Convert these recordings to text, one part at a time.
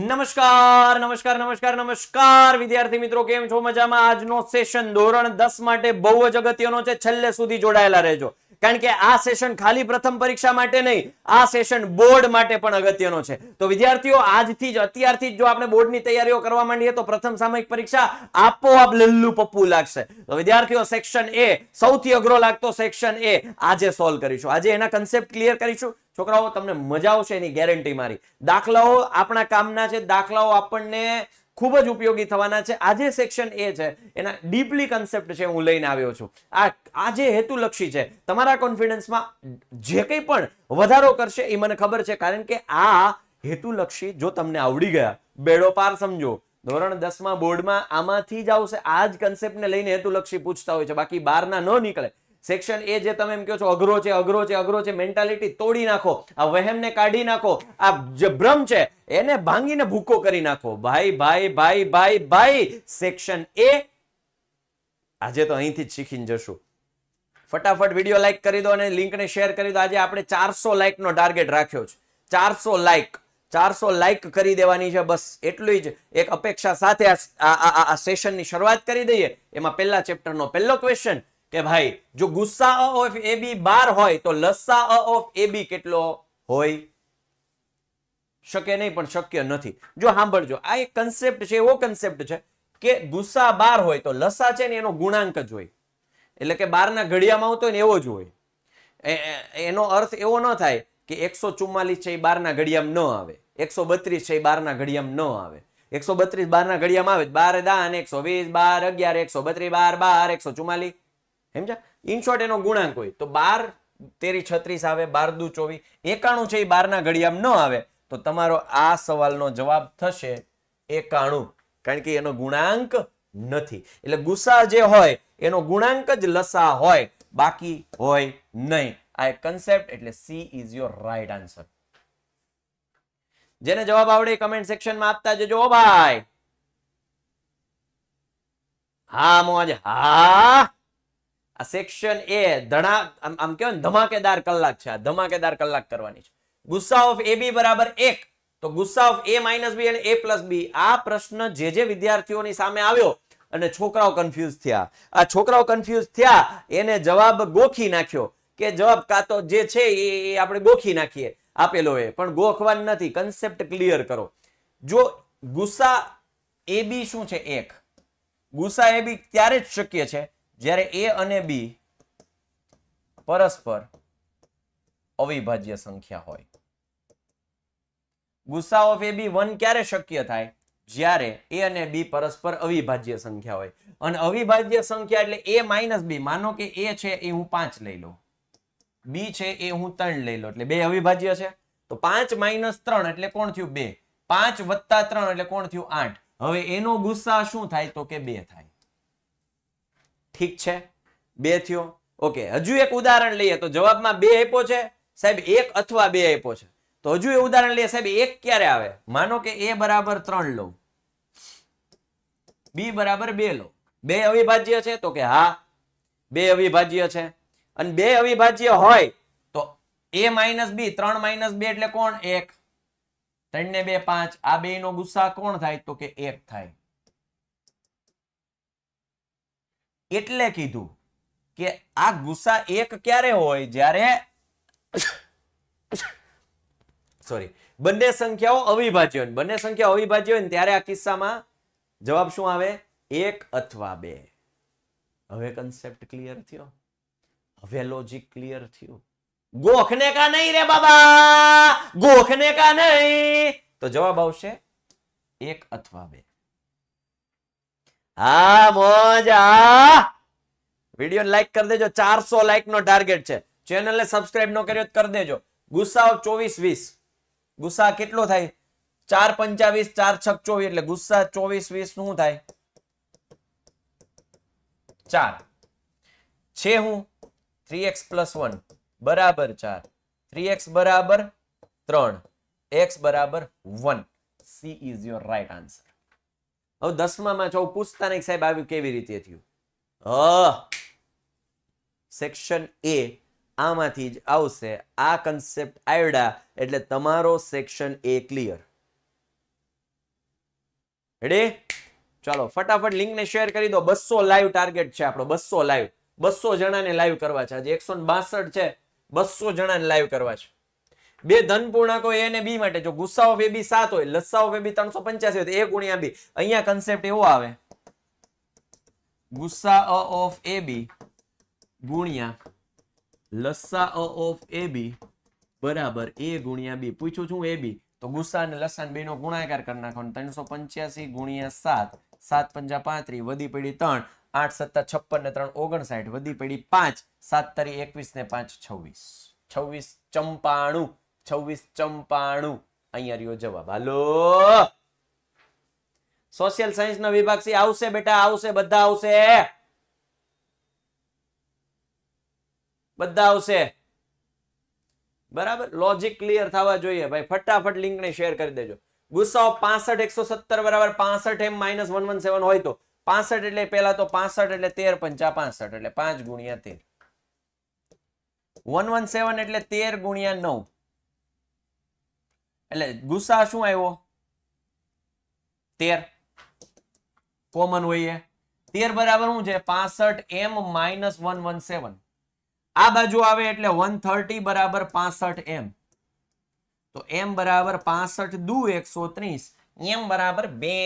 નમસ્કાર નમસ્કાર નમસ્કાર નમસ્કાર વિદ્યાર્થી મિત્રો કેમ છો મજામાં આજનો સેશન ધોરણ દસ માટે બહુ જ અગત્યનો છે છેલ્લે સુધી જોડાયેલા રહેજો કારણ કે આ સેશન ખાલી પ્રથમ પરીક્ષા માટે નહીં આ સેશન બોર્ડ માટે પણ અગત્યનો છે તો વિદ્યાર્થીઓ આજથી જ અત્યારથી જો આપણે બોર્ડની તૈયારીઓ કરવા માંડીએ તો પ્રથમ સામયિક પરીક્ષા આપોઆપ લલ્લુ પપ્પુ લાગશે તો વિદ્યાર્થીઓ સેક્શન એ સૌથી અઘરો લાગતો સેક્શન એ આજે સોલ્વ કરીશું આજે એના કન્સેપ્ટ ક્લિયર કરીશું છોકરાઓ તમને મજા આવશે એની ગેરંટી મારી દાખલાઓ આપણા કામના છે દાખલાઓ આપણને ખૂબ જ ઉપયોગી થવાના છે આજે સેક્શન એ છે એના ડીપલી કન્સેપ્ટ છે હું લઈને આવ્યો છું આ આ જે હેતુલક્ષી છે તમારા કોન્ફિડન્સમાં જે કંઈ પણ વધારો કરશે એ મને ખબર છે કારણ કે આ હેતુલક્ષી જો તમને આવડી ગયા બેડો પાર સમજો ધોરણ દસમાં બોર્ડમાં આમાંથી જ આવશે આ જ કન્સેપ્ટને લઈને હેતુલક્ષી પૂછતા હોય છે બાકી બારના ન નીકળે સેક્શન એ જે તમે એમ કહો છો અઘરો છે અઘરો છે અઘરો છે મેન્ટાલિટી તોડી નાખો આ વહેમને કાઢી નાખો આ જે ભ્રમ છે એને ભાંગીને ભૂકો કરી નાખો ભાઈ ભાઈ ભાઈ ભાઈ ભાઈ સેક્શન એ આજે તો અહીંથી જ શીખીને જશું ફટાફટ વિડીયો લાઈક કરી દો અને લિંકને શેર કરી દો આજે આપણે ચારસો લાઇકનો ટાર્ગેટ રાખ્યો છે ચારસો લાઇક ચારસો લાઇક કરી દેવાની છે બસ એટલી જ એક અપેક્ષા સાથે આ સેશનની શરૂઆત કરી દઈએ એમાં પહેલા ચેપ્ટરનો પહેલો ક્વેશ્ચન કે ભાઈ જો ગુસ્સા અ ઓફ એ બી બાર હોય તો લસ્સા અ ઓફ એ બી કેટલો હોય શકે નહીં પણ શક્ય નથી જો સાંભળજો આ એક કન્સેપ્ટ છે એવો કન્સેપ્ટ છે કે ગુસ્સા બાર હોય તો લસ્સા છે ને એનો ગુણાંક જ હોય એટલે કે બારના ઘડિયામાં આવતો હોય ને એવો જ હોય એનો અર્થ એવો ન થાય કે એકસો ચુમ્માલીસ છે એ બારના ઘડિયામાં ન આવે એકસો બત્રીસ છે એ ના ઘડિયામાં ન આવે એકસો બત્રીસ બાર ના ઘડિયામાં આવે બાર દાન એકસો વીસ બાર અગિયાર એકસો બત્રીસ બાર બાર એકસો ચુમ્માલીસ સમજા ઇન એનો ગુણાંક હોય તો બાર તેરી છત્રીસ આવે બાર દુ ચોવીસ એકાણું છે એ બારના ઘડિયામાં ન આવે તો તમારો આ સવાલનો જવાબ થશે એકાણું કારણ કે એનો ગુણાંક નથી એટલે ગુસા જે હોય એનો ગુણાંક જ લસા હોય બાકી હોય નહીં આ એક કન્સેપ્ટ એટલે C is your right answer જેને જવાબ આવડે કમેન્ટ સેક્શનમાં આપતા જજો ભાઈ હા મોજ હા આ સેક્શન એ ધણા આમ કહેવાય ધમાકેદાર કલાક છે આ ધમાકેદાર કલાક કરવાની છે ગુસ્સા ઓફ એ બી બરાબર એક તો ગુસ્સા ઓફ એ માઇનસ બી અને એ પ્લસ બી આ પ્રશ્ન જે જે વિદ્યાર્થીઓની સામે આવ્યો અને છોકરાઓ કન્ફ્યુઝ થયા આ છોકરાઓ કન્ફ્યુઝ થયા એને જવાબ ગોખી નાખ્યો કે જવાબ કાં તો જે છે એ આપણે ગોખી નાખીએ આપેલો એ પણ ગોખવાન નથી કન્સેપ્ટ ક્લિયર કરો જો ગુસ્સા એ બી શું છે એક ગુસ્સા એ બી ત્યારે જ શક્ય છે જ્યારે એ અને બી પરસ્પર અવિભાજ્ય સંખ્યા હોય ગુસ્સા ઓફ એ બી વન ક્યારે શક્ય થાય જ્યારે એ અને બી પરસ્પર અવિભાજ્ય સંખ્યા હોય અને અવિભાજ્ય સંખ્યા એટલે એ માઇનસ બી માનો કે એ છે એ હું પાંચ લઈ લઉં બી છે એ હું ત્રણ લઈ લો એટલે બે અવિભાજ્ય છે તો પાંચ માઇનસ ત્રણ એટલે કોણ થયું બે પાંચ વત્તા ત્રણ એટલે કોણ થયું આઠ હવે એનો ગુસ્સા શું થાય તો કે બે થાય ઠીક છે બે થયો ઓકે હજુ એક ઉદાહરણ લઈએ તો જવાબમાં બે આપ્યો છે સાહેબ એક અથવા બે આપ્યો છે તો હજુ એ ઉદાહરણ લઈએ સાહેબ એક ક્યારે આવે માનો કે એ બરાબર ત્રણ લો બી બરાબર બે લો બે અવિભાજ્ય છે તો કે હા બે અવિભાજ્ય છે અને બે અવિભાજ્ય હોય તો એ માઇનસ બી ત્રણ માઇનસ બે એટલે કોણ એક ત્રણ ને બે પાંચ આ બે નો ગુસ્સા કોણ થાય તો કે એક થાય એટલે કીધું કે આ ગુસ્સા એક ક્યારે હોય જ્યારે સોરી બંને સંખ્યાઓ અવિભાજ્ય હોય બંને સંખ્યાઓ અવિભાજ્ય હોય ત્યારે આ કિસ્સામાં જવાબ શું આવે એક અથવા બે હવે કન્સેપ્ટ ક્લિયર થયો હવે લોજિક ક્લિયર થયું ગોખને કા નહીં રે બાબા ગોખને કા નહીં તો જવાબ આવશે એક અથવા બે હા મોજા વિડીયો લાઈક કરી દેજો ચારસો લાઈક નો ટાર્ગેટ છે ચેનલને સબસ્ક્રાઇબ નો કર્યો કરી દેજો ગુસ્સા ચોવીસ વીસ ગુસ્સા કેટલો થાય ચાર પંચાવીસ ચાર છક ચોવીસ એટલે ગુસ્સા ચોવીસ વીસ નું થાય ચાર છે હું થ્રી એક્સ પ્લસ વન બરાબર ચાર થ્રી એક્સ બરાબર ત્રણ એક્સ બરાબર one C is your right answer હવે દસમામાં છો પૂછતા નહીં સાહેબ આવ્યું કેવી રીતે થયું સેક્શન એ આમાંથી જ આવશે આ કન્સેપ્ટ આવડા એટલે તમારો સેક્શન એ ક્લિયર રેડી ચાલો ફટાફટ લિંક ને શેર કરી દો બસો લાઈવ ટાર્ગેટ છે આપણો બસો લાઈવ બસો જણાને લાઈવ કરવા છે આજે એકસો છે બસો જણાને લાઈવ કરવા છે બે ધન પૂર્ણાંકો એ અને બી માટે જો ગુસ્સા ઓફ એ બી સાત હોય લસ્સા ઓફ બી ત્રણસો પંચ્યાસી હોય એ ગુણ્યા બી અહીંયા કન્સેપ્ટ એવો આવે ગુસ્સા અ ઓફ એ બી ગુણ્યા લસ્સા અ ઓફ એ બી બરાબર એ ગુણ્યા બી પૂછું છું એ બી તો ગુસ્સા અને લસ્સા બે નો ગુણાકાર કરી નાખો ત્રણસો પંચ્યાસી ગુણ્યા સાત સાત પંજા પાંત્રી વધી પડી ત્રણ આઠ સત્તા છપ્પન ને ત્રણ ઓગણસાઠ વધી પડી પાંચ સાત તરી એકવીસ ને પાંચ છવ્વીસ છવ્વીસ ચંપાણું छवीस चंपाणु अहो जवाब हलो सोशियल साइंस ना विभाग से आवश्य बेटा आवश्य बदा आ बराबर लॉजिक क्लियर थे भाई फटाफट लिंक ने शेयर कर दो गुस्सा पांसठ एक सौ सत्तर बराबर पांसठ m minus one one seven हो तो पांसठ एट पेला तो पांसठ एटर पंचा पांसठ एट पांच गुणिया वन वन सेवन एटर गुणिया नौ એટલે ગુસ્સા શું આવ્યો તેર કોમન હોય એ તેર બરાબર શું છે પાસઠ m minus one one seven આ બાજુ આવે એટલે વન થર્ટી બરાબર પાસઠ એમ તો એમ બરાબર પાસઠ દુ એકસો ત્રીસ એમ બરાબર બે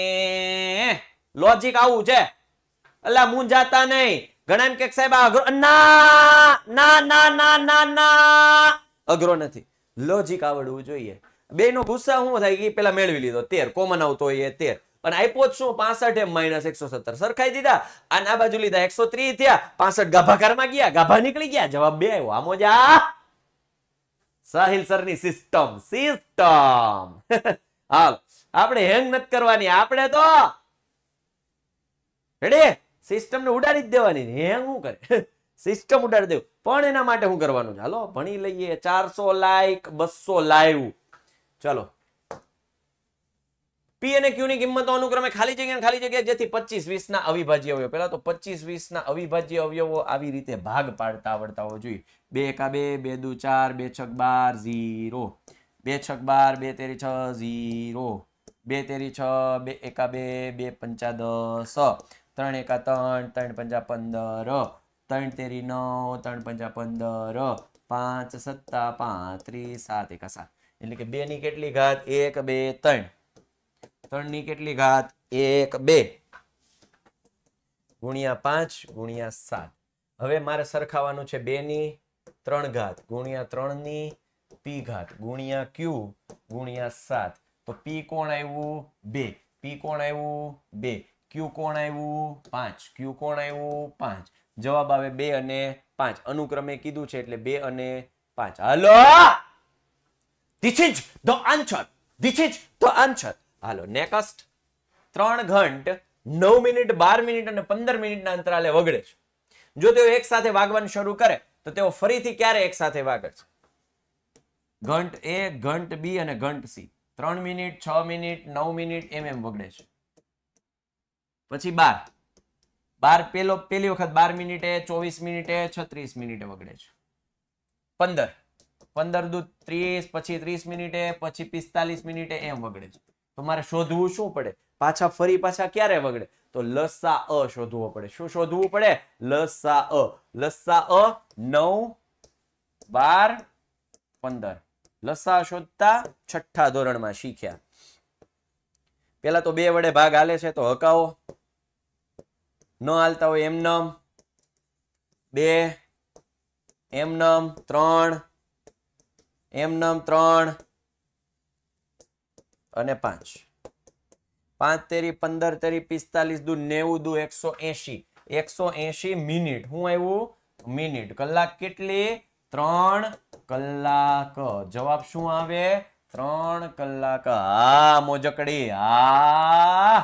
લોજિક આવું છે એટલે હું જાતા નહીં ઘણા એમ કે સાહેબ અઘરો ના ના ના ના ના અઘરો નથી લોજિક આવડવું જોઈએ બે ગુસ્સા શું થાય કે પેલા મેળવી લીધો તેર કોમન આવતો એ તેર અને આપ્યો શું પાસઠ એમ માઇનસ એકસો સરખાઈ દીધા અને આ બાજુ લીધા એકસો થયા પાસઠ ગાભાકારમાં ગયા ગાભા નીકળી ગયા જવાબ બે આવ્યો આ મોજા સાહિલ સરની સિસ્ટમ સિસ્ટમ હાલ આપણે હેંગ નથી કરવાની આપણે તો સિસ્ટમ ને ઉડાડી જ દેવાની હેંગ શું કરે સિસ્ટમ ઉડાડી દેવું પણ એના માટે શું કરવાનું છે હાલો ભણી લઈએ ચારસો લાઈક બસો લાઈવ ચાલો પી અને ક્યુ ની કિંમતો અનુક્રમે ખાલી જગ્યા ખાલી જગ્યા જેથી પચીસ વીસ ના અવિભાજ્ય અવયવ પેલા તો પચીસ વીસ ના અવિભાજ્ય અવયવો આવી રીતે ભાગ પાડતા આવડતા હોવો જોઈએ બે એકા બે બે દુ ચાર બે છક બાર ઝીરો બે છક બાર બે તેરી છ ઝીરો બે તેરી છ બે એકા બે બે પંચા દસ ત્રણ એકા ત્રણ ત્રણ પંચા પંદર ત્રણ તેરી નવ ત્રણ પંચા પંદર પાંચ સત્તા પાંત્રીસ સાત એકા સાત એટલે કે બેની કેટલી ઘાત એક બે ત્રણ ત્રણની કેટલી ઘાત એક બે ગુણ્યા પાંચ ગુણ્યા સાત હવે મારે સરખાવાનું છે બેની ત્રણ ઘાત ગુણ્યા ત્રણની પી ઘાત ગુણ્યા ક્યુ ગુણ્યા સાત તો પી કોણ આવ્યું બે પી કોણ આવ્યું બે ક્યુ કોણ આવ્યું પાંચ ક્યુ કોણ આવ્યું પાંચ જવાબ આવે બે અને પાંચ અનુક્રમે કીધું છે એટલે બે અને પાંચ હાલો This is the answer. This is the answer. હાલો નેક્સ્ટ ત્રણ ઘંટ નવ મિનિટ બાર મિનિટ અને પંદર મિનિટના અંતરાલે વગડે છે જો તેઓ એક સાથે વાગવાનું શરૂ કરે તો તેઓ ફરીથી ક્યારે એક સાથે વાગે છે ઘંટ એ ઘંટ બી અને ઘંટ સી ત્રણ મિનિટ છ મિનિટ નવ મિનિટ એમ એમ વગડે છે પછી બાર બાર પેલો પેલી વખત બાર મિનિટે ચોવીસ મિનિટે છત્રીસ મિનિટે વગડે છે પંદર પંદર દૂધ ત્રીસ પછી ત્રીસ મિનિટે પછી પિસ્તાલીસ મિનિટે એમ વગડે છે તો મારે શોધવું શું પડે પાછા ફરી પાછા ક્યારે વગડે તો લસા અ શોધવો પડે શું શોધવું પડે લસા અ લસા અ નવ બાર પંદર લસા શોધતા છઠ્ઠા ધોરણમાં શીખ્યા પેલા તો બે વડે ભાગ હાલે છે તો હકાવો ન હાલતા હોય એમનમ બે એમનમ ત્રણ એમ એમનામ ત્રણ અને પાંચ પાંચ તેરી પંદર તેરી પિસ્તાલીસ દુ નેવું દુ એકસો એસી એકસો એસી મિનિટ હું આવ્યું મિનિટ કલાક કેટલી ત્રણ કલાક જવાબ શું આવે ત્રણ કલાક આ મોજકડી આ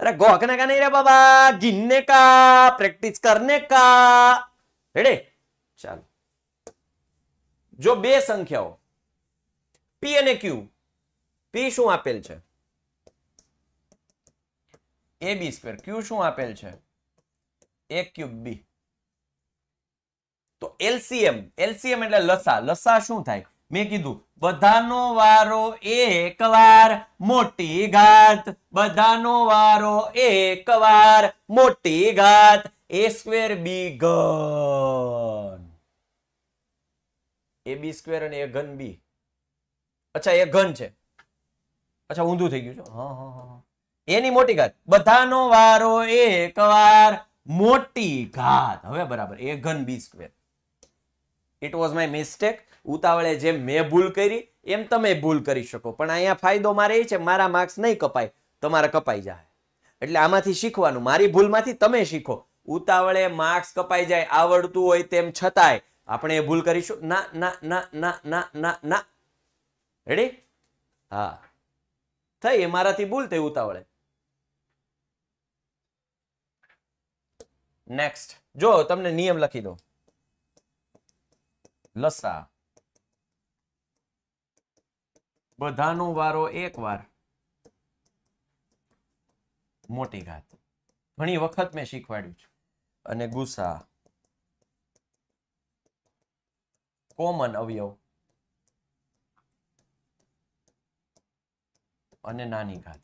अरे घोकने का नहीं रे बाबा गिनने का प्रैक्टिस करने का रेडी चलो જો બે સંખ્યાઓ પી અને ક્યુ પી શું આપેલ છે એ બી સ્ક્વેર ક્યુ શું આપેલ છે એ ક્યુબ બી તો એલસીએમ એલસીએમ એટલે લસા લસા શું થાય મેં કીધું બધાનો વારો એકવાર મોટી ઘાત બધાનો વારો એકવાર મોટી ઘાત એ સ્ક્વેર બી ઘન એ બી સ્ક્વેર અને એ ઘન બી અચ્છા એ ઘન છે અચ્છા ઊંધું થઈ ગયું છે એની મોટી ઘાત બધાનો વારો એક વાર મોટી ઘાત હવે બરાબર એ ઘન b square it was my mistake ઉતાવળે જેમ મેં ભૂલ કરી એમ તમે ભૂલ કરી શકો પણ અહીંયા ફાયદો મારે એ છે મારા માર્ક્સ નહીં કપાય તમારે કપાઈ જાય એટલે આમાંથી શીખવાનું મારી ભૂલમાંથી તમે શીખો ઉતાવળે માર્ક્સ કપાઈ જાય આવડતું હોય તેમ છતાંય આપણે એ ભૂલ કરીશું ના ના ના ના ના ના ના રેડી હા થઈ એ મારાથી ભૂલ થઈ ઉતાવળે નેક્સ્ટ જો તમને નિયમ લખી દો લસા બધાનો વારો એક વાર મોટી ઘાત ઘણી વખત મેં શીખવાડ્યું છે અને ગુસ્સા કોમન અવયવ અને નાની ઘાત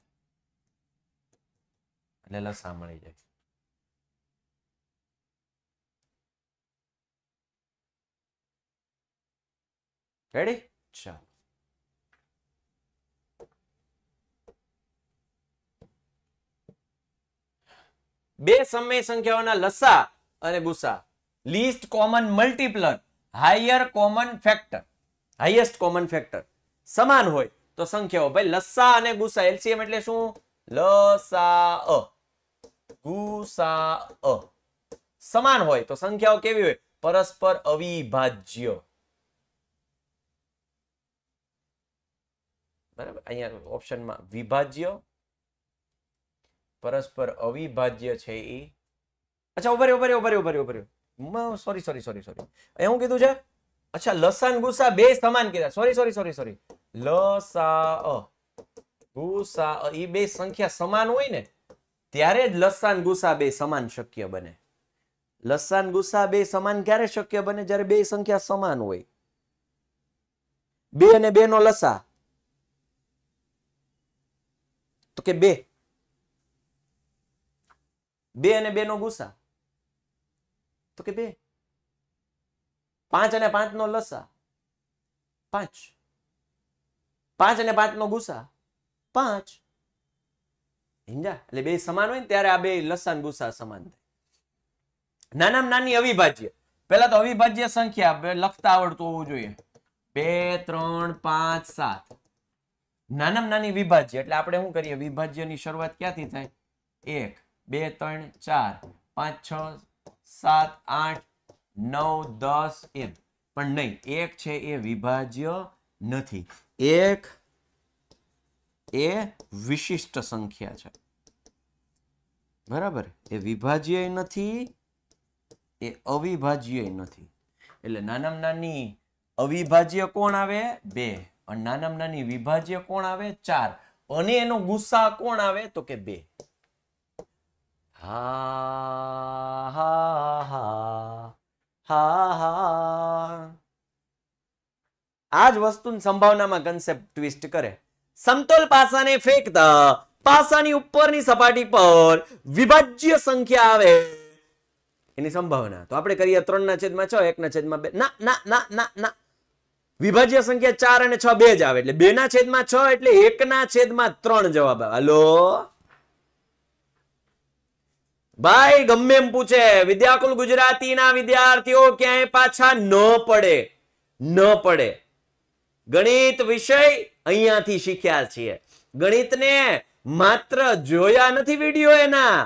એટલે લસા મળી જાય રેડી ચાલો બે સમય સંખ્યાઓના લસા અને ગુસા least common multiple higher common factor highest common factor સમાન હોય તો સંખ્યાઓ ભાઈ લસા અને ગુસા એલસીએમ એટલે શું લસા અ ગુસા અ સમાન હોય તો સંખ્યાઓ કેવી હોય પરસ્પર અવિભાજ્ય બરાબર અહીંયા ઓપ્શનમાં વિભાજ્ય પરસ્પર અવિભાજ્ય છે એ અચ્છા ઉભરે ઉભરે ઉભરે ઉભરે ઉભરે સોરી સોરી સોરી સોરી અહીંયા કીધું છે અચ્છા લસાન ગુસા બે સમાન કીધા સોરી સોરી સોરી સોરી લસા ગુસા એ બે સંખ્યા સમાન હોય ને ત્યારે જ લસાન ગુસા બે સમાન શક્ય બને લસાન ગુસા બે સમાન ક્યારે શક્ય બને જ્યારે બે સંખ્યા સમાન હોય બે અને બે નો લસા તો કે બે બે અને બે નો ગુસા તો કે બે પાંચ અને પાંચ નો લસા પાંચ પાંચ અને પાંચ નો ગુસા પાંચ હિંજા એટલે બે સમાન હોય ને ત્યારે આ બે લસાન ગુસા સમાન થાય નાનામાં નાની અવિભાજ્ય પેલા તો અવિભાજ્ય સંખ્યા લખતા આવડતું હોવું જોઈએ બે ત્રણ પાંચ સાત નાનામાં નાની વિભાજ્ય એટલે આપણે શું કરીએ વિભાજ્યની શરૂઆત ક્યાંથી થાય એક બે ત્રણ ચાર પાંચ છ સાત આઠ નવ દસ એમ પણ નહીં એક છે એ વિભાજ્ય નથી એક એ વિશિષ્ટ સંખ્યા છે બરાબર એ વિભાજ્ય નથી એ અવિભાજ્ય નથી એટલે નાનામાં નાની અવિભાજ્ય કોણ આવે બે અને નાનામાં નાની વિભાજ્ય કોણ આવે ચાર અને એનો ગુસ્સા કોણ આવે તો કે બે Ha જ વસ્તુની સંભાવનામાં કન્સેપ્ટ ટ્વિસ્ટ કરે સમતોલ પાસાને ફેંકતા પાસાની ઉપરની સપાટી પર વિભાજ્ય સંખ્યા આવે એની સંભાવના તો આપણે કરીએ ત્રણ ના છેદમાં છ એક ના છેદમાં બે ના ના ના ના ના વિભાજ્ય સંખ્યા ચાર અને છ બે જ આવે એટલે બે ના છેદમાં છ એટલે એક ના છેદમાં ત્રણ જવાબ આવે હલો ભાઈ ગમે એમ પૂછે વિદ્યાકુલ ગુજરાતીના વિદ્યાર્થીઓ ક્યાંય પાછા ન પડે ન પડે ગણિત વિષય અહીંયાથી શીખ્યા છીએ ગણિતને માત્ર જોયા નથી વિડીયો એના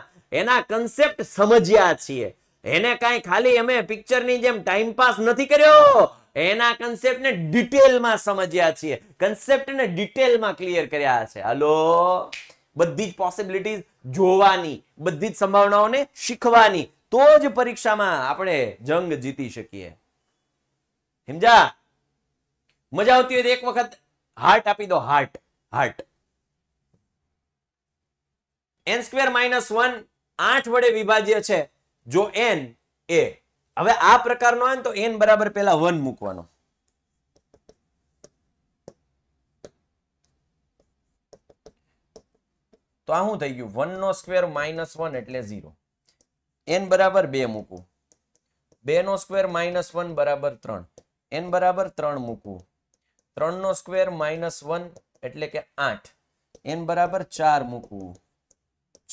એના કન્સેપ્ટ સમજ્યા છીએ એને કાંઈ ખાલી અમે પિક્ચરની જેમ ટાઈમ પાસ નથી કર્યો એના કન્સેપ્ટને ડિટેલમાં સમજ્યા છીએ કન્સેપ્ટને ડિટેલમાં ક્લિયર કર્યા છે હલો બધી જ પોસિબિલિટીઝ જોવાની બધી જ સંભાવનાઓને શીખવાની તો જ પરીક્ષામાં આપણે જંગ જીતી શકીએ સમજા મજા આવતી હોય એક વખત હાર્ટ આપી દો heart heart n square minus one આઠ વડે વિભાજ્ય છે જો એન એ હવે આ પ્રકારનો આવે તો એન બરાબર પેલા વન મૂકવાનો ಆಹೂ ತೈಗ್ಯು 1 નો સ્ક્વેર માઈનસ 1 એટલે 0 n બરાબર 2 મુકવું 2 નો સ્ક્વેર માઈનસ 1 બરાબર 3 n બરાબર 3 મુકવું 3 નો સ્ક્વેર માઈનસ 1 એટલે કે 8 n બરાબર 4 મુકવું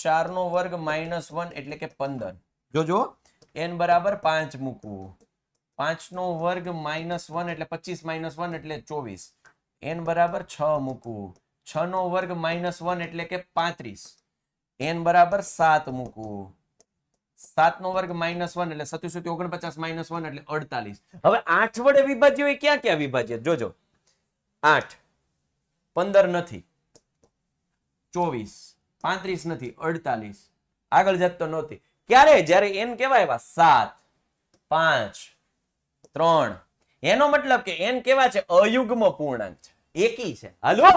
4 નો વર્ગ માઈનસ 1 એટલે કે 15 જોજો n બરાબર 5 મુકવું 5 નો વર્ગ માઈનસ 1 એટલે 25 માઈનસ 1 એટલે 24 n બરાબર 6 મુકવું છ નો વર્ગ માઇનસ વન એટલે કે પાંત્રીસ એન બરાબર સાત મૂકવું સાત નો વર્ગ માઇનસ વન એટલે સત્યુસુતી ઓગણપચાસ માઇનસ વન એટલે અડતાલીસ હવે આઠ વડે વિભાજ્ય હોય ક્યાં ક્યાં વિભાજ્ય જોજો આઠ પંદર નથી ચોવીસ પાંત્રીસ નથી અડતાલીસ આગળ જતો નથી ક્યારે જયારે એન કેવા આવ્યા સાત પાંચ ત્રણ એનો મતલબ કે એન કેવા છે અયુગ્મ પૂર્ણાંક છે એકી છે હાલો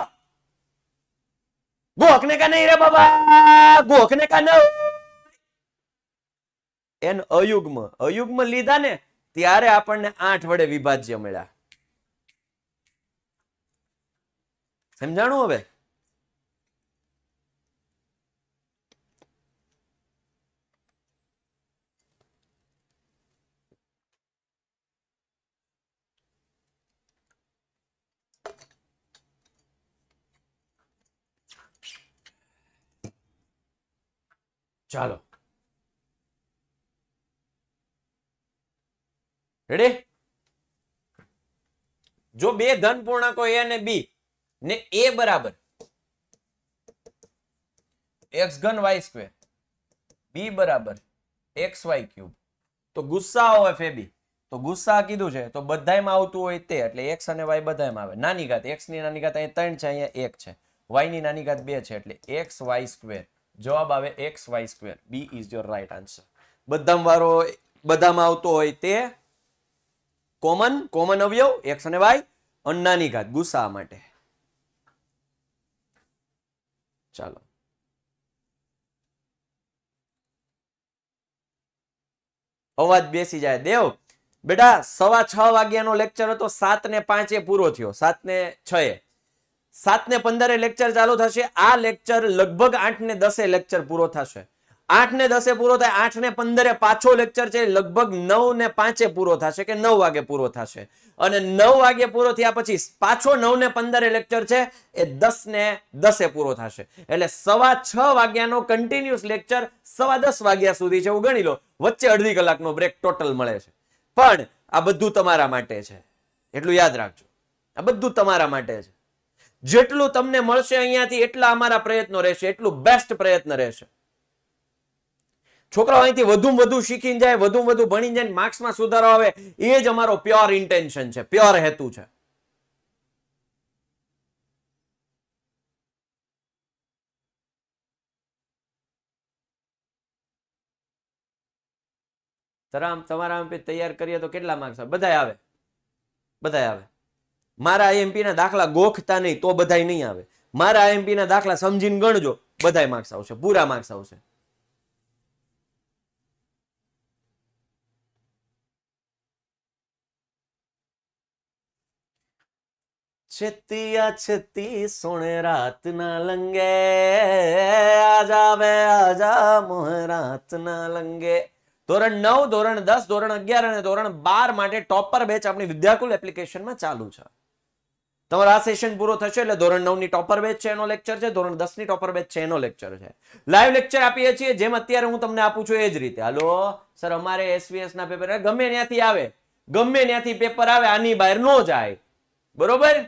ગોખને કા નહીં રે બાબા ગોખને કા ન એન અયુગ્મ અયુગ્મ લીધા ને ત્યારે આપણને આઠ વડે વિભાજ્ય મળ્યા સમજાણું હવે ચાલો રેડી જો બે ધન પૂર્ણાંકો એ અને બી ને એ બરાબર એક્સ ઘન વાય સ્ક્વેર બી બરાબર એક્સ વાય ક્યુબ તો ગુસ્સા એફ એ બી તો ગુસ્સા કીધું છે તો બધામાં આવતું હોય તે એટલે એક્સ અને વાય બધાયમાં આવે નાની ઘાત એક્સ ની નાની ઘાત અહીંયા ત્રણ છે અહીંયા એક છે વાય ની નાની ઘાત બે છે એટલે એક્સ વાય સ્કવેર જવાબ આવે x y square B is your right answer બધામાં વારો બધામાં આવતો હોય તે કોમન કોમન અવયવ એક્સ અને વાય અન્નાની ઘાત ગુસા માટે ચાલો અવાજ બેસી જાય દેવ બેટા સવા છ વાગ્યાનો લેક્ચર હતો સાત ને પાંચે પૂરો થયો સાત ને છ એ સાત ને પંદરે લેક્ચર ચાલુ થશે આ લેક્ચર લગભગ આઠ ને દસે લેક્ચર પૂરો થશે આઠ ને દસે પૂરો થાય આઠ ને પંદરે પાછો લેક્ચર છે લગભગ નવ ને પાંચે પૂરો થશે કે નવ વાગે પૂરો થશે અને નવ વાગે પૂરો થયા પછી પાછો નવ ને પંદરે લેક્ચર છે એ દસ ને દસે પૂરો થશે એટલે સવા છ વાગ્યાનો કન્ટિન્યુઅસ લેક્ચર સવા દસ વાગ્યા સુધી છે એવું ગણી લો વચ્ચે અડધી કલાકનો બ્રેક ટોટલ મળે છે પણ આ બધું તમારા માટે છે એટલું યાદ રાખજો આ બધું તમારા માટે છે જેટલું તમને મળશે અહીંયાથી એટલા અમારા પ્રયત્નો રહેશે એટલું બેસ્ટ પ્રયત્ન રહેશે છોકરાઓ અહીંથી વધુ વધુ શીખી જાય વધુ વધુ ભણી જાય માર્ક્સમાં સુધારો આવે એ જ અમારો પ્યોર ઇન્ટેન્શન છે પ્યોર હેતુ છે તમારા તૈયાર કરીએ તો કેટલા માર્ક્સ આવે બધા આવે બધા આવે મારા આઈએમપીના દાખલા ગોખતા નહીં તો બધાય નહીં આવે મારા આઈએમપીના દાખલા સમજીને ગણજો બધાય માર્ક્સ આવશે પૂરા માર્ક્સ આવશે છેતિયા છેતી સોણે રાત ના લંગે આજાવે આજા મોહ રાત ના લંગે ધોરણ નવ ધોરણ દસ ધોરણ અગિયાર અને ધોરણ બાર માટે ટોપ પર બેચ આપણી વિદ્યાકુલ એપ્લિકેશનમાં ચાલુ છે તમારો આ સેશન પૂરો થશે એટલે ધોરણ નવની ટોપર બેચ છે એનો લેક્ચર છે ધોરણ દસની ટોપર બેચ છે એનો લેક્ચર છે લાઈવ લેક્ચર આપીએ છીએ જેમ અત્યારે હું તમને આપું છું એ જ રીતે હાલો સર અમારે એસવીએસ ના પેપર ગમે ત્યાંથી આવે ગમે ત્યાંથી પેપર આવે આની બહાર નો જાય બરોબર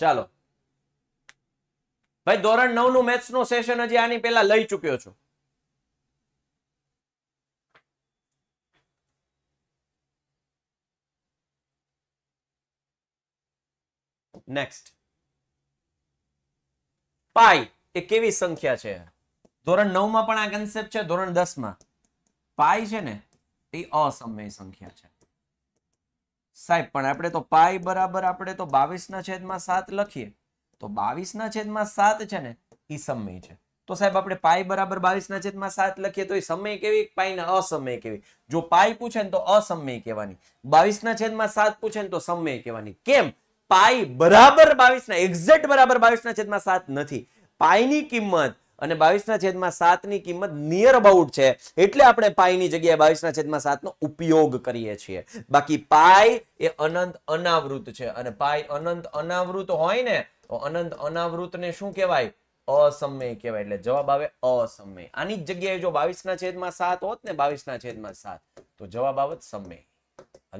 ચાલો ભાઈ ધોરણ નવ નું મેથ્સ નું સેશન હજી આની પેલા લઈ ચુક્યો છું નેક્સ્ટ પાઈ એ કેવી સંખ્યા છે ધોરણ નવમાં પણ આ કન્સેપ્ટ છે ધોરણ દસ માં પાય છે ને એ અસમય સંખ્યા છે સાહેબ પણ આપણે તો પાય બરાબર આપણે તો બાવીસના છેદમાં સાત લખીએ તો બાવીસના છેદમાં સાત છે ને એ સમય છે તો સાહેબ આપણે પાય બરાબર બાવીસના છેદમાં સાત લખીએ તો એ સમય કેવી પાય ને અસમય કેવી જો પાય પૂછે ને તો અસમય કહેવાની બાવીસના છેદમાં સાત પૂછે ને તો સમય કહેવાની કેમ પાઈ બરાબર બાવીસના એક્ઝેક્ટ બરાબર બાવીસના છેદમાં સાત નથી પાઈની કિંમત અને બાવીસના છેદમાં સાતની કિંમત નિયર અબાઉટ છે એટલે આપણે પાઈની જગ્યાએ બાવીસના છેદમાં સાતનો ઉપયોગ કરીએ છીએ બાકી પાઈ એ અનંત અનાવૃત છે અને પાઈ અનંત અનાવૃત હોય ને તો અનંત અનાવૃતને શું કહેવાય અસમય કહેવાય એટલે જવાબ આવે અસમય આની જગ્યાએ જો બાવીસના છેદમાં સાત હોત ને બાવીસ બાવીસના છેદમાં સાત તો જવાબ આવત સમય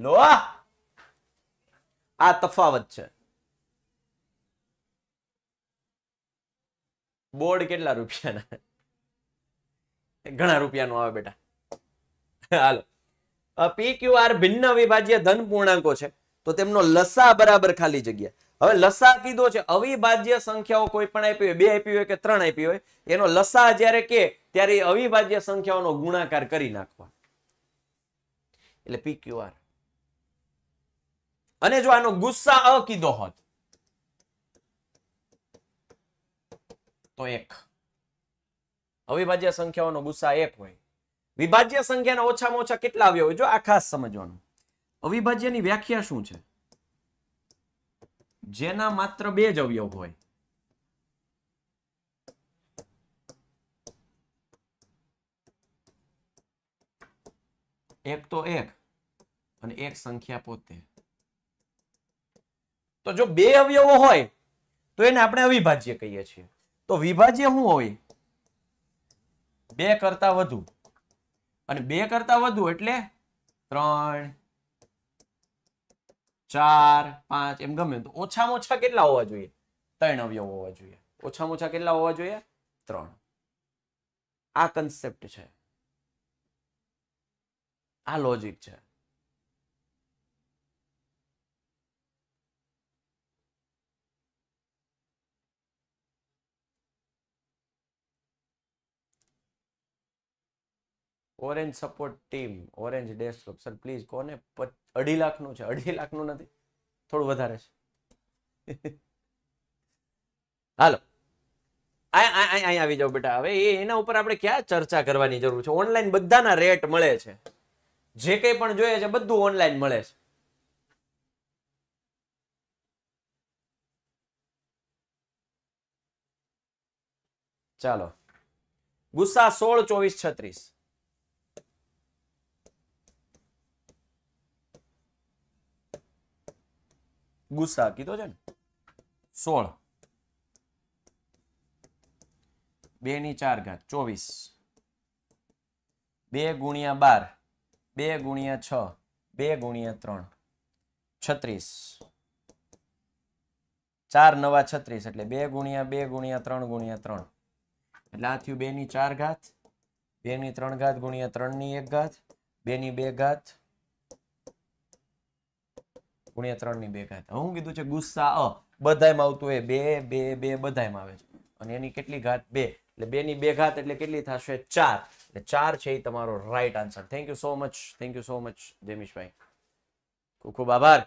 હલો આ આ તફાવત છે બોર્ડ કેટલા રૂપિયાના ઘણા રૂપિયાનો આવે બેટા હાલો પી ભિન્ન અવિભાજ્ય ધન પૂર્ણાંકો છે તો તેમનો લસા બરાબર ખાલી જગ્યા હવે લસા કીધો છે અવિભાજ્ય સંખ્યાઓ કોઈ પણ આપી હોય બે આપી હોય કે ત્રણ આપી હોય એનો લસા જ્યારે કે ત્યારે અવિભાજ્ય સંખ્યાઓનો ગુણાકાર કરી નાખવા એટલે પી આર અને જો આનો ગુસ્સા અ કીધો હોત તો એક અવિભાજ્ય સંખ્યાઓનો ગુસ્સા એક હોય વિભાજ્ય સંખ્યાના ઓછામાં ઓછા કેટલા આવ્યા હોય જો આ ખાસ સમજવાનું અવિભાજ્યની વ્યાખ્યા શું છે જેના માત્ર બે જ અવયવ હોય એક તો એક અને એક સંખ્યા પોતે તો જો બે અવયવો હોય તો એને આપણે અવિભાજ્ય કહીએ છીએ તો વિભાજ્ય શું હોય બે કરતા વધુ અને બે કરતા વધુ એટલે ત્રણ ચાર પાંચ એમ ગમે તો ઓછામાં ઓછા કેટલા હોવા જોઈએ ત્રણ અવયવો હોવા જોઈએ ઓછામાં ઓછા કેટલા હોવા જોઈએ ત્રણ આ કન્સેપ્ટ છે આ લોજિક છે orange support team orange desktop sir please કોને અઢી લાખનું છે અઢી લાખનું નથી થોડું વધારે છે હાલો અહીં આવી જાઓ બેટા હવે એના ઉપર આપણે ક્યાં ચર્ચા કરવાની જરૂર છે ઓનલાઈન બધાના રેટ મળે છે જે કંઈ પણ જોઈએ છે બધું ઓનલાઈન મળે છે ચાલો ગુસ્સા સોળ ચોવીસ છત્રીસ गुस्सा कीधो तो सोल चार घात चौबीस बे गुणिया बार बे गुणिया छ बे गुणिया त्र छत्रीस चार नवा छत्रीस एट गुणिया बे गुणिया त्र गुणिया त्र चार घात बे त्र घात गुणिया त्री एक घात बे घात ગુણ્યા ત્રણની બે ઘાત હું કીધું છે ગુસ્સા અ બધાયમાં આવતું હોય બે બે બે બધાયમાં આવે છે અને એની કેટલી ઘાત બે એટલે બે ની બે ઘાત એટલે કેટલી થશે ચાર એટલે ચાર છે એ તમારો right answer thank you so much thank you so much જયમીશભાઈ ખૂબ ખૂબ આભાર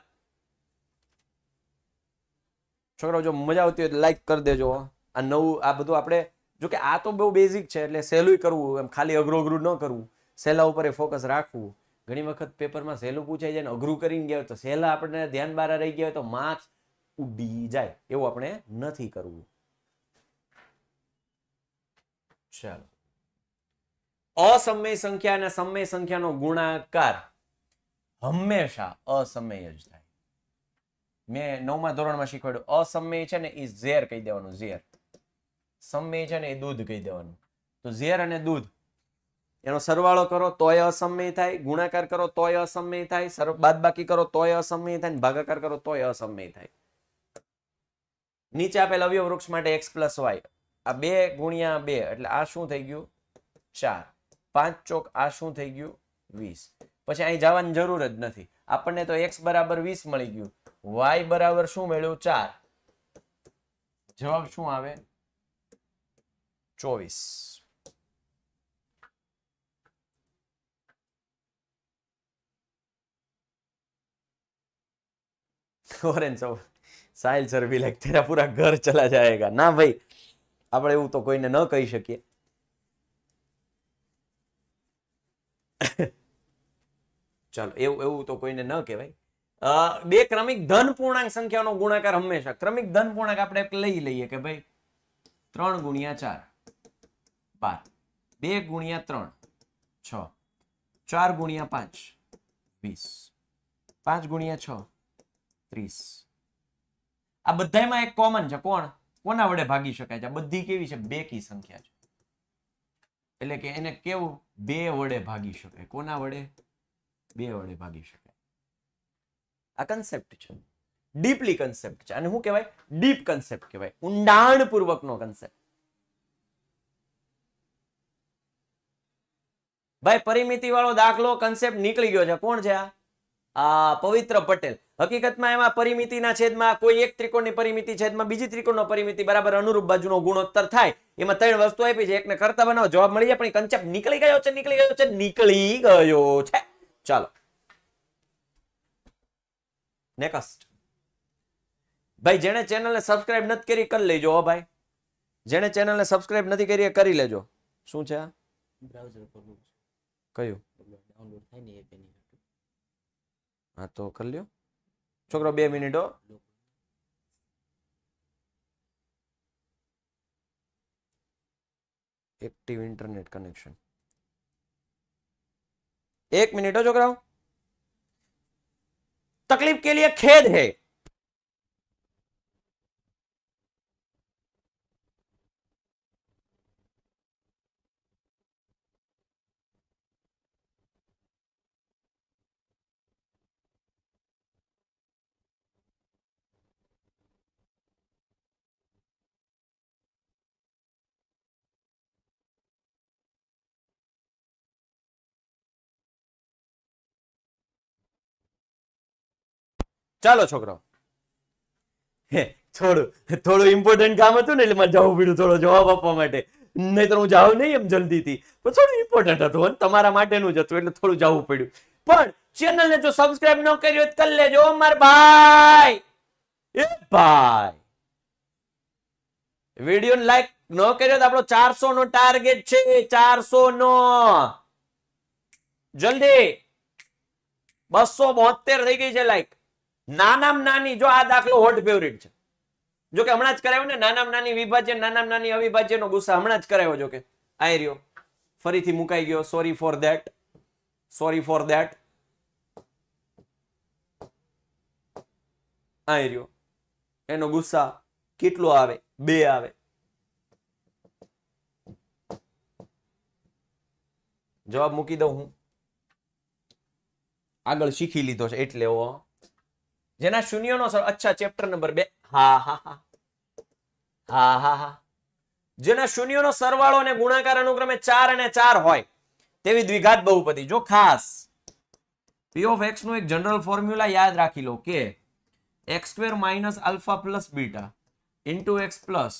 છોકરાઓ જો મજા આવતી હોય લાઈક કરી દેજો આ નવું આ બધું આપણે જો કે આ તો બહુ બેઝિક છે એટલે સહેલું કરવું એમ ખાલી અઘરું અઘરું ન કરવું સહેલા ઉપર એ ફોકસ રાખવું ઘણી વખત પેપરમાં સહેલું પૂછાઈ જાય ને અઘરું કરીને ગયા તો સહેલા આપણને ધ્યાન બારા રહી ગયા તો માર્ક્સ ઉડી જાય એવું આપણે નથી કરવું ચાલો અસમય સંખ્યા અને સમય સંખ્યાનો ગુણાકાર હંમેશા અસમય જ થાય મેં નવમા ધોરણમાં શીખવાડ્યું અસમય છે ને એ ઝેર કહી દેવાનું ઝેર સમય છે ને એ દૂધ કહી દેવાનું તો ઝેર અને દૂધ એનો સરવાળો કરો તોય અસમય થાય ગુણાકાર કરો તોય અસમય થાય બાદ બાકી કરો તોય અસમય થાય ભાગાકાર કરો તોય અસમય થાય નીચે આપેલ અવયવ વૃક્ષ માટે એક્સ પ્લસ વાય આ બે ગુણ્યા બે એટલે આ શું થઈ ગયું ચાર પાંચ ચોક આ શું થઈ ગયું વીસ પછી અહીં જવાની જરૂર જ નથી આપણને તો એક્સ બરાબર વીસ મળી ગયું વાય બરાબર શું મળ્યું ચાર જવાબ શું આવે ચોવીસ चोर एंड सो साहिल सर भी लाइक तेरा पूरा घर ના ભાઈ આપણે એવું તો કોઈને ન કહી શકીએ ચાલો એવું એવું તો કોઈને ન કહેવાય બે ક્રમિક ધન પૂર્ણાંક સંખ્યાનો ગુણાકાર હંમેશા ક્રમિક ધન પૂર્ણાંક આપણે લઈ લઈએ કે ભાઈ ત્રણ ગુણ્યા ચાર બાર બે ગુણ્યા ત્રણ છ ચાર ગુણ્યા પાંચ વીસ પાંચ ગુણ્યા છ ત્રીસ આ બધામાં એક કોમન છે કોણ કોના વડે ભાગી શકાય છે બધી કેવી છે બેકી સંખ્યા છે એટલે કે એને કેવું બે વડે ભાગી શકાય કોના વડે બે વડે ભાગી શકાય આ કન્સેપ્ટ છે ડીપલી કન્સેપ્ટ છે અને શું કહેવાય ડીપ કન્સેપ્ટ કહેવાય નો કન્સેપ્ટ ભાઈ પરિમિતિ વાળો દાખલો કન્સેપ્ટ નીકળી ગયો છે કોણ છે આ પવિત્ર પટેલ હકીકતમાં એમાં પરિમિતિના છેદમાં કોઈ એક ત્રિકોણની પરિમિતિ છેદમાં બીજી ત્રિકોણનો પરિમિતિ બરાબર અનુરૂપ બાજુનો ગુણોત્તર થાય એમાં ત્રણ વસ્તુ આપી છે એકને કરતા બનાવો જવાબ મળી જાય પણ કન્સેપ્ટ નીકળી ગયો છે નીકળી ગયો છે નીકળી ગયો છે ચાલો નેક્સ્ટ ભાઈ જેણે ચેનલને સબસ્ક્રાઇબ નથી કરી કરી લેજો હો ભાઈ જેણે ચેનલને સબસ્ક્રાઈબ નથી કરી એ કરી લેજો શું છે કયું હા તો કરી લ્યો छोकर बे मिनिटो एक्टिव इंटरनेट कनेक्शन एक मिनिटो छोकर तकलीफ के लिए खेद है ચાલો છોકરો હે થોડું થોડું ઇમ્પોર્ટન્ટ કામ હતું ને એટલે મારે જવું પડ્યું થોડો જવાબ આપવા માટે નહીતર હું જાઉં નહીં એમ જલ્દીથી પણ થોડું ઇમ્પોર્ટન્ટ હતું અને તમારા માટેનું જ હતું એટલે થોડું જવું પડ્યું પણ ચેનલ ને જો સબસ્ક્રાઇબ ન કર્યું હોય કરી લેજો માર ભાઈ એ ભાઈ વિડીયો લાઈક ન કર્યો તો આપણો ચારસો નો ટાર્ગેટ છે ચારસો નો જલ્દી બસો બોતેર થઈ ગઈ છે લાઈક નાનામાં નાની જો આ દાખલો હોટ ફેવરિટ છે જો કે હમણાં જ કરાયો ને નાનામાં નાની વિભાજ્ય નાનામાં નાની અવિભાજ્યનો ગુસ્સા હમણાં જ કરાયો જો કે આઈ રહ્યો ફરીથી મુકાઈ ગયો sorry for that sorry for that I રહ્યો એનો ગુસ્સા કેટલો આવે બે આવે જવાબ મૂકી દઉં હું આગળ શીખી લીધો છે એટલે જેના શૂન્યનો અચ્છા ચેપ્ટર નંબર બે હા હા હા હા હા જેના શૂન્યનો સરવાળો અને ગુણાકાર અનુક્રમે ચાર અને ચાર હોય તેવી દ્વિઘાત બહુપદી જો ખાસ પી ઓફ એક્સ નું એક જનરલ ફોર્મ્યુલા યાદ રાખી લો કે x square minus alpha plus beta into x plus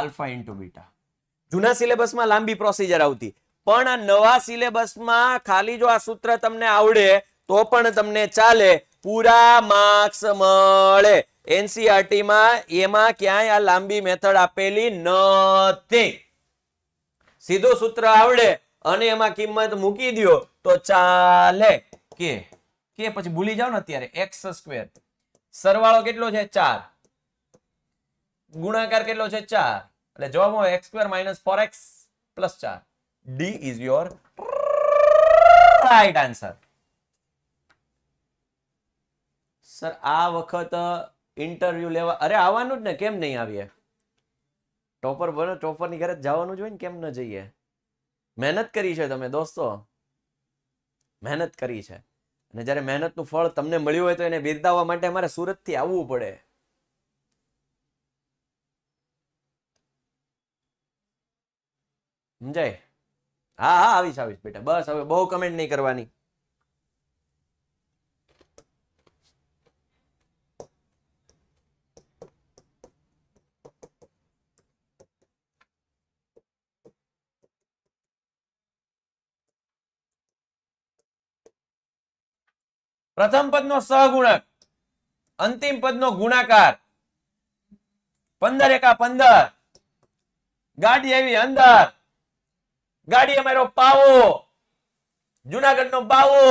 alpha into beta જૂના સિલેબસમાં લાંબી પ્રોસીજર આવતી પણ આ નવા સિલેબસમાં ખાલી જો આ સૂત્ર તમને આવડે તો પણ તમને ચાલે પૂરા માર્ક્સ મળે એનસીઆરટીમાં e એમાં ક્યાંય આ લાંબી મેથડ આપેલી નથી સીધો સૂત્ર આવડે અને એમાં કિંમત મૂકી દો તો ચાલે કે કે પછી ભૂલી જાવ ને અત્યારે એક્સ સ્ક્વેર સરવાળો કેટલો છે ચાર ગુણાકાર કેટલો છે ચાર એટલે જવાબ હોય x square minus four x plus ચાર D is your right answer sir આ વખત ઇન્ટરવ્યુ લેવા અરે આવવાનું જ ને કેમ નહીં આવીએ ટોપર બનો ટોપરની ઘરે જવાનું જોઈએ ને કેમ ન જઈએ મહેનત કરી છે તમે દોસ્તો મહેનત કરી છે અને જ્યારે મહેનતનું ફળ તમને મળ્યું હોય તો એને બિરદાવવા માટે અમારે સુરતથી આવવું પડે સમજાય હા હા આવીશ આવીશ બેટા બસ હવે બહુ કમેન્ટ નહીં કરવાની પ્રથમ પદનો સહગુણક અંતિમ પદનો ગુણાકાર પંદર એકા પંદર ગાડી એવી અંદર ગાડી અમારો પાવો જુનાગઢ નો બાવો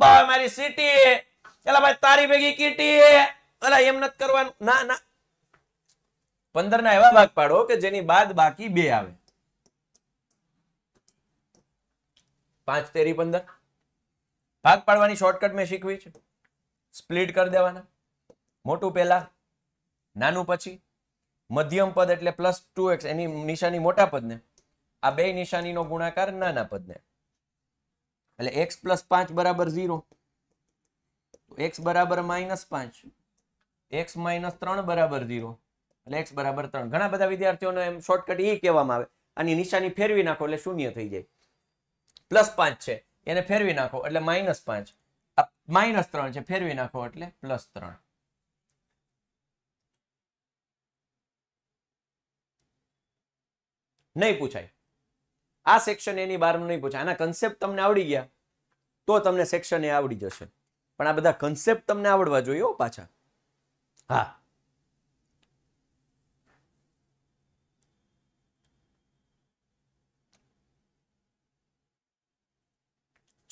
બા મારી સિટી એલા ભાઈ તારી ભેગી કીટી અલા એમ નથી કરવાનું ના ના પંદર ના એવા ભાગ પાડો કે જેની બાદ બાકી બે આવે પાંચ તેરી પંદર ભાગ પાડવાની શોર્ટકટ મેં શીખવી છે સ્પ્લિટ કરી દેવાના મોટું પહેલા નાનું પછી મધ્યમ પદ એટલે પ્લસ ટુ એક્સ એની નિશાની મોટા પદને આ બે નિશાનીનો ગુણાકાર નાના પદને એટલે એક્સ પ્લસ પાંચ બરાબર ઝીરો એક્સ બરાબર માઇનસ પાંચ એક્સ માઇનસ ત્રણ બરાબર ઝીરો એટલે એક્સ બરાબર ત્રણ ઘણા બધા વિદ્યાર્થીઓને એમ શોર્ટકટ એ કહેવામાં આવે આની નિશાની ફેરવી નાખો એટલે શૂન્ય થઈ જાય પ્લસ પાંચ છે એને ફેરવી નાખો એટલે માઇનસ પાંચ માઇનસ ત્રણ છે ફેરવી નાખો એટલે પ્લસ ત્રણ નહીં પૂછાય આ સેક્શન એની બારનું નહીં પૂછાય આના કન્સેપ્ટ તમને આવડી ગયા તો તમને સેક્શન એ આવડી જશે પણ આ બધા કન્સેપ્ટ તમને આવડવા જોઈએ પાછા હા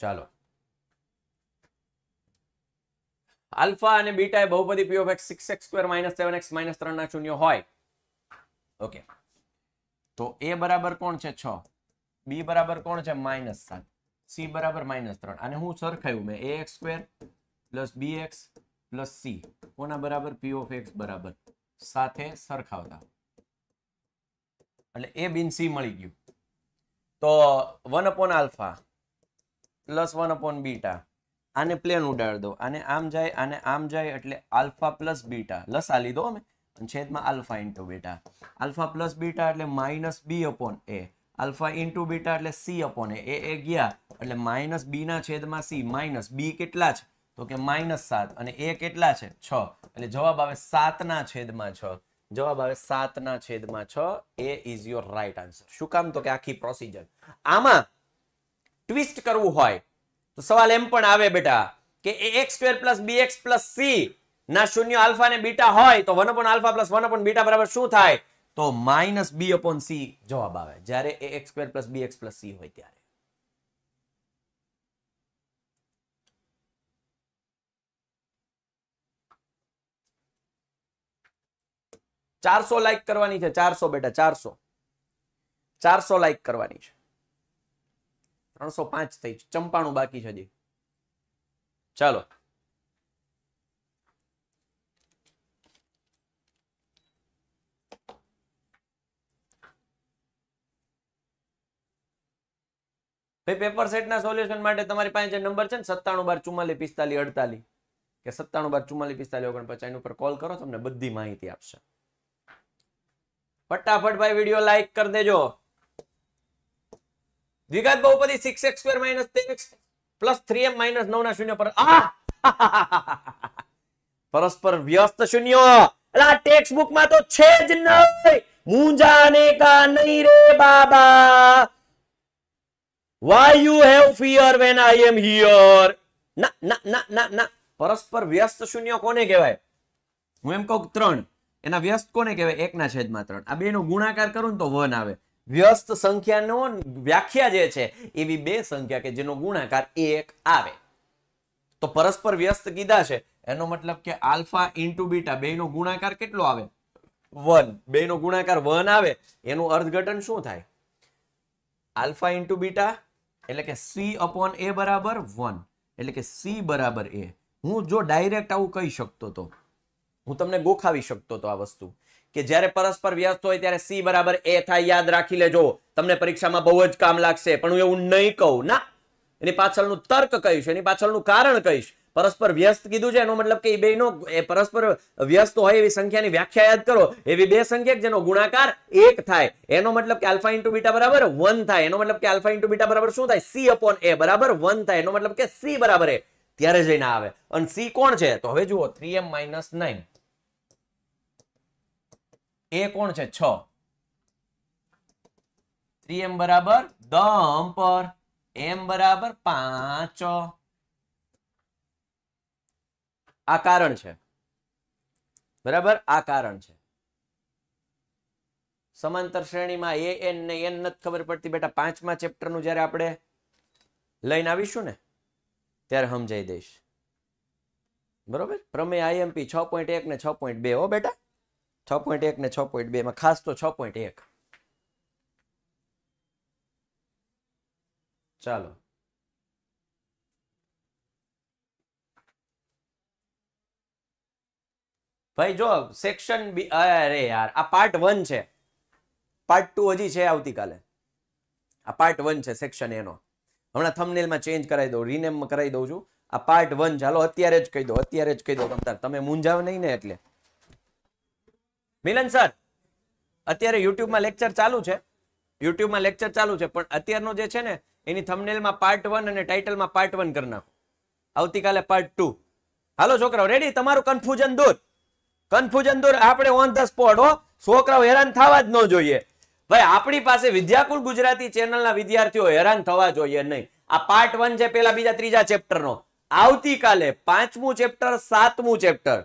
ચાલો આલ્ફા અને બીટા એ બહુપદી p of x six x square minus seven x minus ત્રણ ના શૂન્ય હોય ઓકે તો એ બરાબર કોણ છે છ બી બરાબર કોણ છે માઇનસ સાત સી બરાબર માઇનસ ત્રણ અને હું સરખાયું મેં a x square plus b x plus c કોના બરાબર પી ઓફ એક્સ બરાબર સાથે સરખાવતા એટલે એ બિન સી મળી ગયું તો one upon alpha plus one upon beta આને પ્લેન ઉડાડી દો આને આમ જાય આને આમ જાય એટલે આલ્ફા પ્લસ બીટા લસા લીધો અમે છેદમાં alpha into beta alpha plus beta એટલે minus b upon a alpha into beta એટલે સી અપોન એ એ ગયા એટલે માઇનસ બીના છેદમાં સી માઇનસ બી કેટલા છે તો કે માઇનસ સાત અને એ કેટલા છે છ એટલે જવાબ આવે સાતના છેદમાં છ જવાબ આવે સાતના છેદમાં છ A is your right answer શું કામ તો કે આખી પ્રોસિજર આમાં ટ્વિસ્ટ કરવું હોય તો સવાલ એમ પણ આવે બેટા કે a x plus b x c ના શૂન્ય આલ્ફા ને બીટા હોય તો one upon alpha plus one upon beta બરાબર શું થાય તો માઇનસ બી અપોન સી જવાબ આવે જ્યારે a x plus b x c હોય ત્યારે ચારસો લાઈક કરવાની છે ચારસો બેટા ચારસો ચારસો લાઈક કરવાની છે ત્રણસો પાંચ થઈ ચંપાણું બાકી છે હજી ચાલો ભાઈ પેપર સેટના સોલ્યુશન માટે તમારી પાસે જે નંબર છે ને સત્તાણું બાર ચુમ્માલી પિસ્તાલી અડતાલીસ કે સત્તાણું બાર ચુમ્માલી પિસ્તાલીસ ઓગણપચાસ એની ઉપર કોલ કરો તમને બધી માહિતી આપશે ફટાફટ ભાઈ વિડીયો લાઈક કરી દેજો દ્વિઘાત બહુપદી six x square minus plus three m minus ના શૂન્ય પર પરસ્પર વ્યસ્ત શૂન્ય એટલે આ ટેક્સ્ટ બુક માં તો છે જ નહી મૂંઝાને કા નહીં રે બાબા why you have fear when I am here ના ના ના ના ના પરસ્પર વ્યસ્ત શૂન્ય કોને કહેવાય હું એમ કહું ત્રણ એના વ્યસ્ત કોને કહેવાય એકના છેદમાં ત્રણ આ બેનો ગુણાકાર કરું ને તો વન આવે વ્યસ્ત સંખ્યાનો વ્યાખ્યા જે છે એવી બે સંખ્યા કે જેનો ગુણાકાર એક આવે તો પરસ્પર વ્યસ્ત કીધા છે એનો મતલબ કે આલ્ફા ઇન્ટુ બીટા બે નો ગુણાકાર કેટલો આવે વન બે નો ગુણાકાર વન આવે એનું અર્થઘટન શું થાય આલ્ફા ઇન્ટુ બીટા એટલે કે સી અપોન એ બરાબર વન એટલે કે સી બરાબર એ હું જો ડાયરેક્ટ આવું કહી શકતો તો હું તમને ગોખાવી શકતો તો આ વસ્તુ કે જ્યારે પરસ્પર વ્યસ્ત હોય ત્યારે સી બરાબર એ થાય યાદ રાખી લેજો તમને પરીક્ષામાં બહુ જ કામ લાગશે પણ હું એવું નહીં કહું ના એની પાછળનું તર્ક કહીશ એની પાછળનું કારણ કહીશ પરસ્પર વ્યસ્ત કીધું છે એનો મતલબ કે એ બેનો એ પરસ્પર વ્યસ્ત હોય એવી સંખ્યાની વ્યાખ્યા યાદ કરો એવી બે સંખ્યા જેનો ગુણાકાર એક થાય એનો મતલબ કે આલ્ફા ઇન્ટુ બીટા બરાબર વન થાય એનો મતલબ કે આલ્ફા ઇન્ટુ બીટા બરાબર શું થાય સી અપોન એ બરાબર વન થાય એનો મતલબ કે સી બરાબર એ ત્યારે જઈને આવે અને સી કોણ છે તો હવે જુઓ થ્રી એમ માઇનસ નાઇન એ કોણ છે છ થ્રી એમ બરાબર દમ પર એમ બરાબર પાંચ આ કારણ છે બરાબર આ કારણ છે સમાંતર શ્રેણીમાં એ એન ને એન નથી ખબર પડતી બેટા પાંચમા ચેપ્ટરનું જ્યારે આપણે લઈને આવીશું ને ત્યારે સમજાઈ દઈશ બરોબર પ્રમેય આઈએમપી છ પોઈન્ટ એક ને છ પોઈન્ટ બે હો બેટા છ પોઈન્ટ એક ને છ પોઈન્ટ બે માં ખાસ તો છ પોઈન્ટ એક ચાલો ભાઈ જો સેક્શન બી અરે યાર આ પાર્ટ વન છે પાર્ટ ટુ હજી છે આવતીકાલે આ પાર્ટ વન છે સેક્શન એનો હમણાં થમનેલમાં ચેન્જ કરાવી દઉં રીનેમ કરાવી દઉં છું આ પાર્ટ વન ચાલો અત્યારે જ કહી દો અત્યારે જ કહી દો તમતાર તમે મૂંઝાવ નહીં ને એટલે મિલન સર અત્યારે યુટ્યુબમાં લેક્ચર ચાલુ છે યુટ્યુબમાં લેક્ચર ચાલુ છે પણ અત્યારનો જે છે ને એની થમનેલમાં પાર્ટ વન અને ટાઈટલમાં પાર્ટ વન કરી નાખો આવતીકાલે પાર્ટ ટુ હાલો છોકરાઓ રેડી તમારું કન્ફ્યુઝન દૂર કન્ફ્યુઝન દૂર આપણે ઓન ધ સ્પોટ હો છોકરાઓ હેરાન થવા જ ન જોઈએ ભાઈ આપણી પાસે વિદ્યાકુલ ગુજરાતી ચેનલના વિદ્યાર્થીઓ હેરાન થવા જોઈએ નહીં આ પાર્ટ વન છે પેલા બીજા ત્રીજા ચેપ્ટરનો આવતીકાલે પાંચમું ચેપ્ટર સાતમું ચેપ્ટર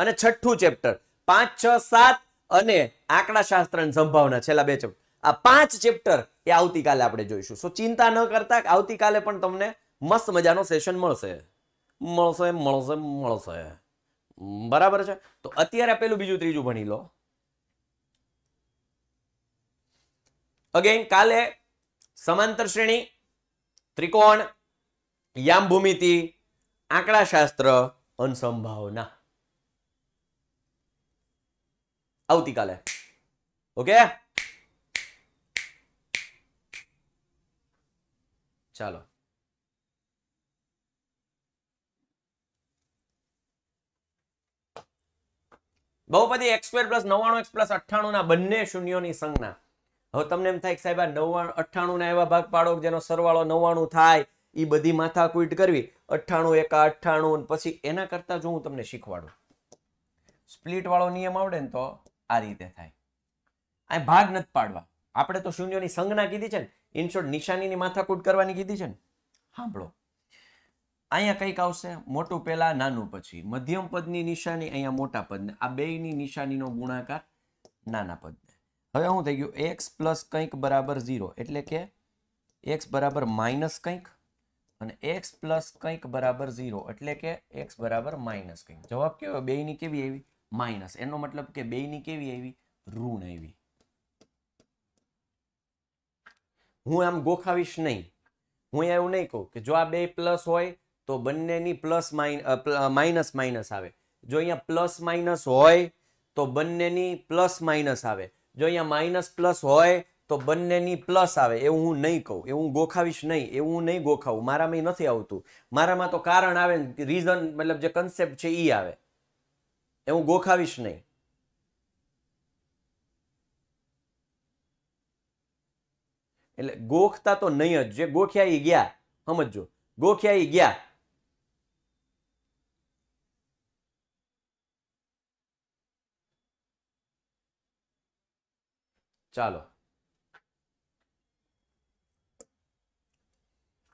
અને છઠ્ઠું ચેપ્ટર પાંચ છ સાત અને આંકડા આંકડાશાસ્ત્રની સંભાવના છેલ્લા બે ચેપ્ટર આ પાંચ ચેપ્ટર એ આવતીકાલે આપણે જોઈશું સો ચિંતા ન કરતા આવતીકાલે પણ તમને મસ્ત મજાનો સેશન મળશે મળશે મળશે મળશે બરાબર છે તો અત્યારે પેલું બીજું ત્રીજું ભણી લો અગેન કાલે સમાંતર શ્રેણી ત્રિકોણ યામ ભૂમિતિ આંકડાશાસ્ત્ર અનસંભાવના આવતીકાલે ઓકે ચાલો બહુપદી એક્સ સ્ક્વેર પ્લસ નવ્વાણું એક્સ પ્લસ અઠ્ઠાણું ના બંને શૂન્યોની સંજ્ઞા હવે તમને એમ થાય કે સાહેબ આ નવ્વાણું અઠ્ઠાણું ના એવા ભાગ પાડો જેનો સરવાળો નવ્વાણું થાય એ બધી માથા કુઈટ કરવી અઠાણું એકા અઠ્ઠાણું પછી એના કરતા જો હું તમને શીખવાડું સ્પ્લિટ વાળો નિયમ આવડે ને તો આ રીતે થાય આ ભાગ નથી પાડવા આપણે તો શૂન્યોની સંજ્ઞા કીધી છે ને ઇનશોર્ટ નિશાનીની માથાકૂટ કરવાની કીધી છે ને સાંભળો અહીંયા કંઈક આવશે મોટું પહેલા નાનું પછી મધ્યમ પદની નિશાની અહીંયા મોટા પદને આ બેયની નિશાનીનો ગુણાકાર નાના પદને હવે શું થઈ ગયું એક્સ પ્લસ કંઈક બરાબર ઝીરો એટલે કે એક્સ બરાબર માઇનસ કંઈક અને એક્સ પ્લસ કંઈક બરાબર ઝીરો એટલે કે એક્સ બરાબર માઇનસ કંઈક જવાબ કેવો બેયની કેવી એવી માઇનસ એનો મતલબ કે બેની કેવી આવી ઋણ આવી હું આમ ગોખાવીશ નહીં હું એવું નહીં કહું કે જો આ બે પ્લસ હોય તો બંનેની પ્લસ માઇનસ માઇનસ આવે જો અહીંયા પ્લસ માઇનસ હોય તો બંનેની પ્લસ માઇનસ આવે જો અહીંયા માઇનસ પ્લસ હોય તો બંનેની પ્લસ આવે એવું હું નહીં કહું એવું ગોખાવીશ નહીં એવું હું નહીં ગોખાવું મારામાં નથી આવતું મારામાં તો કારણ આવે રીઝન મતલબ જે કન્સેપ્ટ છે એ આવે એ હું ગોખાવીશ નહીં એટલે ગોખતા તો નહીં જ જે ગોખ્યા ગયા સમજો ગોખ્યા ગયા ચાલો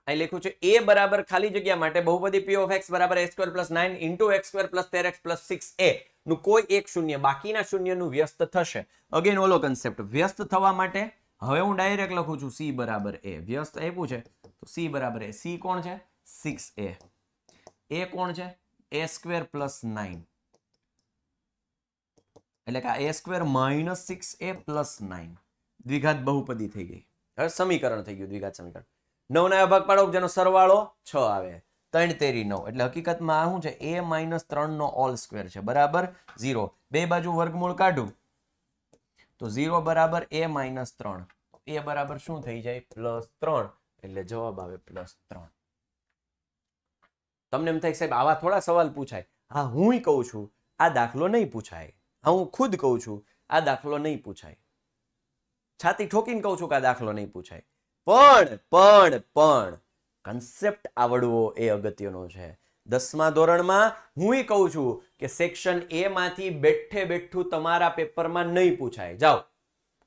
અહીં લખ્યું છે એ બરાબર ખાલી જગ્યા માટે બહુપદી પી ઓફ એક્સ બરાબર a square plus nine into x square plus તેર એક્સ પ્લસ સિક્સ એ નું કોઈ એક શૂન્ય બાકીના શૂન્યનું વ્યસ્ત થશે અગેન ઓલો કન્સેપ્ટ વ્યસ્ત થવા માટે હવે હું ડાયરેક્ટ લખું છું સી બરાબર એ વ્યસ્ત આપ્યું છે તો સી બરાબર એ સી કોણ છે સિક્સ એ એ કોણ છે એ સ્ક્વેર પ્લસ નાઇન એટલે કે આ a square minus six a plus nine દ્વિઘાત બહુપદી થઈ ગઈ હવે સમીકરણ થઈ ગયું દ્વિઘાત સમીકરણ નવ એવા ભાગ પાડો જેનો સરવાળો છ આવે ત્રણ તેરી નવ એટલે હકીકતમાં શું છે એ માઇનસ ત્રણ નો ઓલ સ્ક્વેર છે બરાબર ઝીરો બે બાજુ વર્ગમૂળ કાઢું તો ઝીરો બરાબર એ માઇનસ ત્રણ એ બરાબર શું થઈ જાય પ્લસ ત્રણ એટલે જવાબ આવે પ્લસ ત્રણ તમને એમ થાય સાહેબ આવા થોડા સવાલ પૂછાય હા હું કહું છું આ દાખલો નહીં પૂછાય હા હું ખુદ કહું છું આ દાખલો નહીં પૂછાય છાતી ઠોકીને કહું છું કે આ દાખલો નહીં પૂછાય પણ પણ પણ કન્સેપ્ટ આવડવો એ અગત્યનો છે દસમા ધોરણમાં હું એ કહું છું કે સેક્શન એ માંથી બેઠે બેઠું તમારા પેપરમાં નહીં પૂછાય જાઓ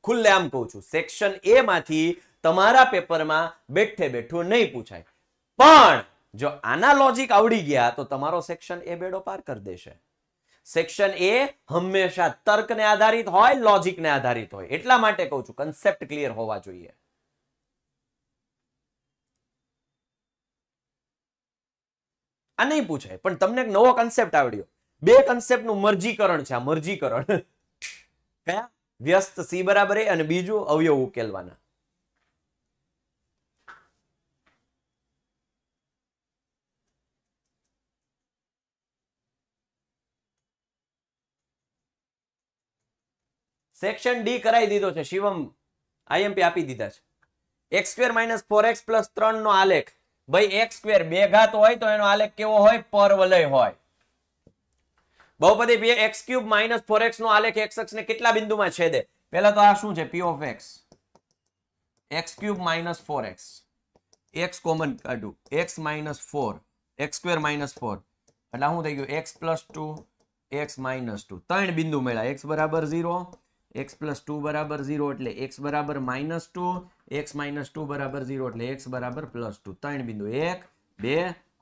ખુલ્લે આમ કહું છું સેક્શન એ માંથી તમારા પેપરમાં બેઠે બેઠું નહીં પૂછાય પણ જો આના લોજિક આવડી ગયા તો તમારો સેક્શન એ બેડો પાર કરી દેશે સેક્શન એ હંમેશા તર્કને આધારિત હોય લોજિકને આધારિત હોય એટલા માટે કહું છું કન્સેપ્ટ ક્લિયર હોવા જોઈએ આ નહીં પૂછાય પણ તમને એક નવો કન્સેપ્ટ આવડ્યો બે કન્સેપ્ટ નું મરજીકરણ છે આ મરજીકરણ કયા વ્યસ્ત સી બરાબર અને બીજું અવયવ ઉકેલવાના સેક્શન ડી કરાવી દીધો છે શિવમ આઈએમપી આપી દીધા છે x square minus four x plus ત્રણ નો આલેખ ભાઈ એક સ્કવેર બે ઘાત હોય તો એનો આલેખ કેવો હોય પરવલય હોય બહુપદી p x cube minus four x નો આલેખ એક્સ અક્ષ ને કેટલા બિંદુમાં છેદે પહેલા તો આ શું છે p of x x cube minus four x x common કાઢું x minus four x square minus four એટલે શું થઈ ગયું x plus two x minus two ત્રણ બિંદુ મળ્યા એક્સ બરાબર ઝીરો એક્સ પ્લસ ટુ બરાબર ઝીરો એટલે એક્સ બરાબર minus two x minus two બરાબર ઝીરો એટલે એક્સ બરાબર પ્લસ ટુ ત્રણ બિંદુ એક બે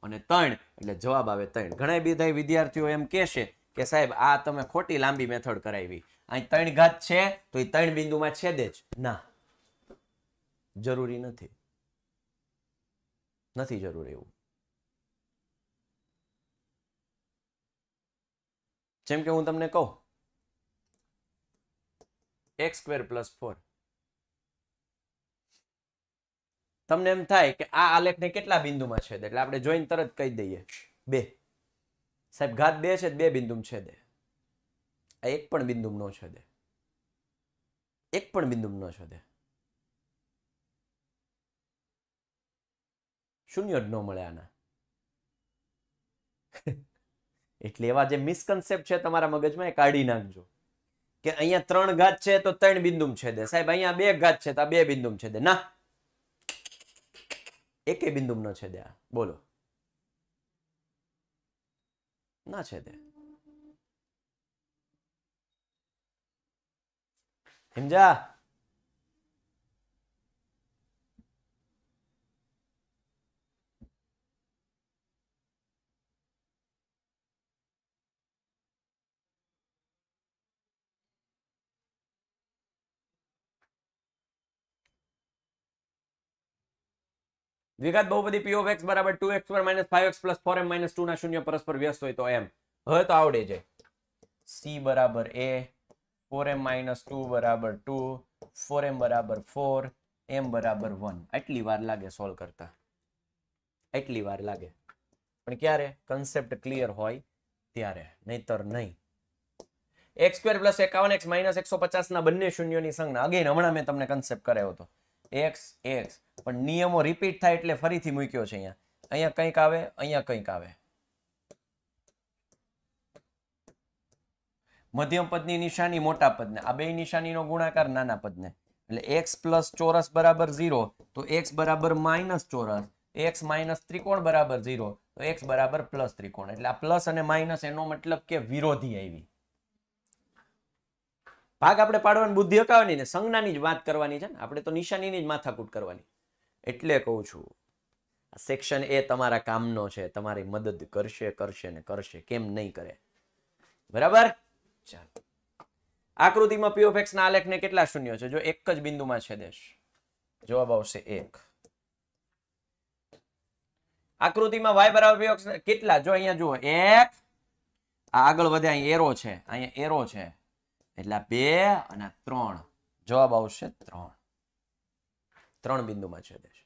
અને ત્રણ એટલે જવાબ આવે ત્રણ ઘણા બધા વિદ્યાર્થીઓ એમ કહેશે કે સાહેબ આ તમે ખોટી લાંબી મેથડ કરાવી અહીં ત્રણ ઘાત છે તો એ ત્રણ બિંદુમાં છેદે જ ના જરૂરી નથી નથી જરૂરી એવું જેમ કે હું તમને કહું એક્સ સ્ક્વેર પ્લસ ફોર તમને એમ થાય કે આ આલેખને કેટલા બિંદુમાં છે એટલે આપણે જોઈને તરત કહી દઈએ બે સાહેબ ઘાત બે છે બે બિંદુમાં છેદે આ એક પણ બિંદુ ન છેદે એક પણ બિંદુમાં ન દે શૂન્ય જ ન મળે આના એટલે એવા જે મિસકન્સેપ્ટ છે તમારા મગજમાં એ કાઢી નાખજો કે અહીંયા ત્રણ ઘાત છે તો ત્રણ બિંદુ છેદે સાહેબ અહીંયા બે ઘાત છે તો આ બે બિંદુ છેદે ના એકે બિંદુ ન છેદે આ બોલો ના છેદે સમજા વિગત બહુ બધી ઓફ એક્સ બરાબર two x square minus five x plus four m minus two ના શૂન્ય પરસ્પર વ્યસ્ત હોય તો એમ હવે તો આવડે છે સી બરાબર a four m minus two બરાબર ટુ ફોર એમ બરાબર ફોર એમ બરાબર વન આટલી વાર લાગે સોલ્વ કરતા આટલી વાર લાગે પણ ક્યારે કન્સેપ્ટ ક્લિયર હોય ત્યારે નહીતર નહીં એક્સ સ્ક્વેર પ્લસ એકાવન એક્સ માઇનસ એકસો પચાસના બંને શૂન્યોની સંજ્ઞા અગેન હમણાં મેં તમને કન્સેપ્ટ કરાયો હતો એક્સ એક્સ પણ નિયમો રિપીટ થાય એટલે ફરીથી મૂક્યો છે અહીંયા અહીંયા કંઈક આવે અહીંયા કંઈક આવે મધ્યમ પદની નિશાની મોટા પદને આ બે નિશાનીનો ગુણાકાર નાના પદને એટલે એક્સ પ્લસ ચોરસ બરાબર ઝીરો તો એક્સ બરાબર માઇનસ ચોરસ એક્સ માઇનસ ત્રિકોણ બરાબર ઝીરો તો એક્સ બરાબર પ્લસ ત્રિકોણ એટલે આ પ્લસ અને માઇનસ એનો મતલબ કે વિરોધી આવી ભાગ આપણે પાડવાની બુદ્ધિ હકાવવાની ને સંજ્ઞાની જ વાત કરવાની છે ને આપણે તો નિશાનીની જ માથાકૂટ કરવાની એટલે કહું છું આ સેક્શન એ તમારા કામનો છે તમારી મદદ કરશે કરશે ને કરશે કેમ નહીં કરે બરાબર ચાલો આકૃતિમાં પી આલેખને કેટલા શૂન્ય છે જો એક જ બિંદુમાં છે દેશ જવાબ આવશે એક આકૃતિમાં વાય બરાબર કેટલા જો અહીંયા જુઓ એક આગળ વધે અહીંયા એરો છે અહીંયા એરો છે એટલે બે અને ત્રણ જવાબ આવશે ત્રણ ત્રણ બિંદુમાં છેદે છે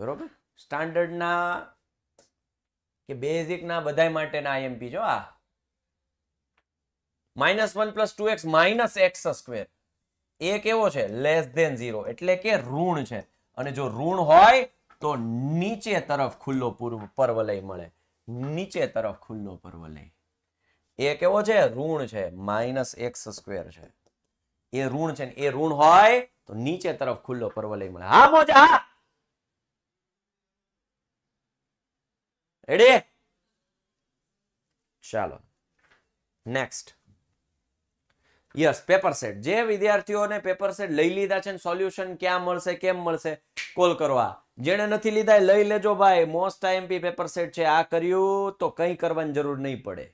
બરોબર સ્ટાન્ડર્ડના કે બેઝિકના બધા માટેના આઈએમપી જો આ minus one plus two x minus x square એ કેવો છે લેસ ધેન ઝીરો એટલે કે ઋણ છે અને જો ઋણ હોય તો નીચે તરફ ખુલ્લો પૂર્વ પર્વલય મળે નીચે તરફ ખુલ્લો પર્વલય એ કેવો છે ઋણ છે માઇનસ એક્સ સ્ક્વેર છે એ ઋણ છે એ ઋણ હોય તો નીચે તરફ ખુલ્લો પરવલય મળે હા મોજા રેડી ચાલો નેક્સ્ટ યસ પેપર સેટ જે વિદ્યાર્થીઓને પેપર સેટ લઈ લીધા છે સોલ્યુશન ક્યાં મળશે કેમ મળશે કોલ કરવા આ જેને નથી લીધા લઈ લેજો ભાઈ મોસ્ટ આઈએમપી પેપર સેટ છે આ કર્યું તો કઈ કરવાની જરૂર નહીં પડે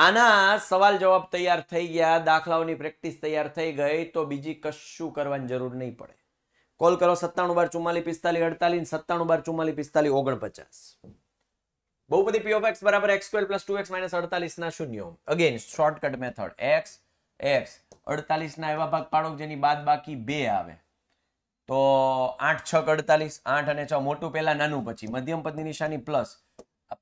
આના સવાલ જવાબ તૈયાર થઈ ગયા દાખલાઓની પ્રેક્ટિસ તૈયાર થઈ ગઈ તો બીજી કશું કરવાની જરૂર નહીં પડે કોલ કરો સત્તાણું બાર ચુમ્માલી પિસ્તાલીસ અડતાલીસ સત્તાણું બાર ચુમ્માલી પિસ્તાલીસ ઓગણપચાસ બહુ બધી પી ઓફ એક્સ બરાબર x square plus two x minus અડતાલીસના શૂન્યો again shortcut method x x અડતાલીસના એવા ભાગ પાડો જેની બાદ બાકી બે આવે તો આઠ છ અડતાલીસ આઠ અને છ મોટું પહેલા નાનું પછી મધ્યમ પદની નિશાની પ્લસ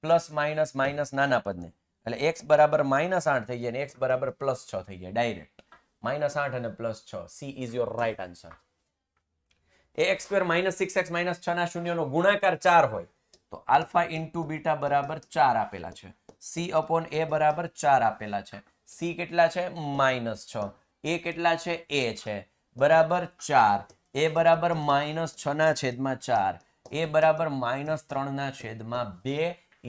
પ્લસ માઇનસ માઇનસ નાના પદને એટલે એક્સ બરાબર માઇનસ આઠ થઈ જાય ને એક્સ બરાબર પ્લસ છ થઈ જાય ડાયરેક્ટ માઇનસ આઠ અને પ્લસ છ c is your right answer a x square minus six x minus છ ના શૂન્યનો ગુણાકાર ચાર હોય તો આલ્ફા ઇન્ટુ બીટા બરાબર ચાર આપેલા છે સી અપોન એ બરાબર ચાર આપેલા છે સી કેટલા છે માઇનસ છ એ કેટલા છે એ છે બરાબર ચાર એ બરાબર માઇનસ છના છેદમાં ચાર એ બરાબર માઇનસ ત્રણના છેદમાં બે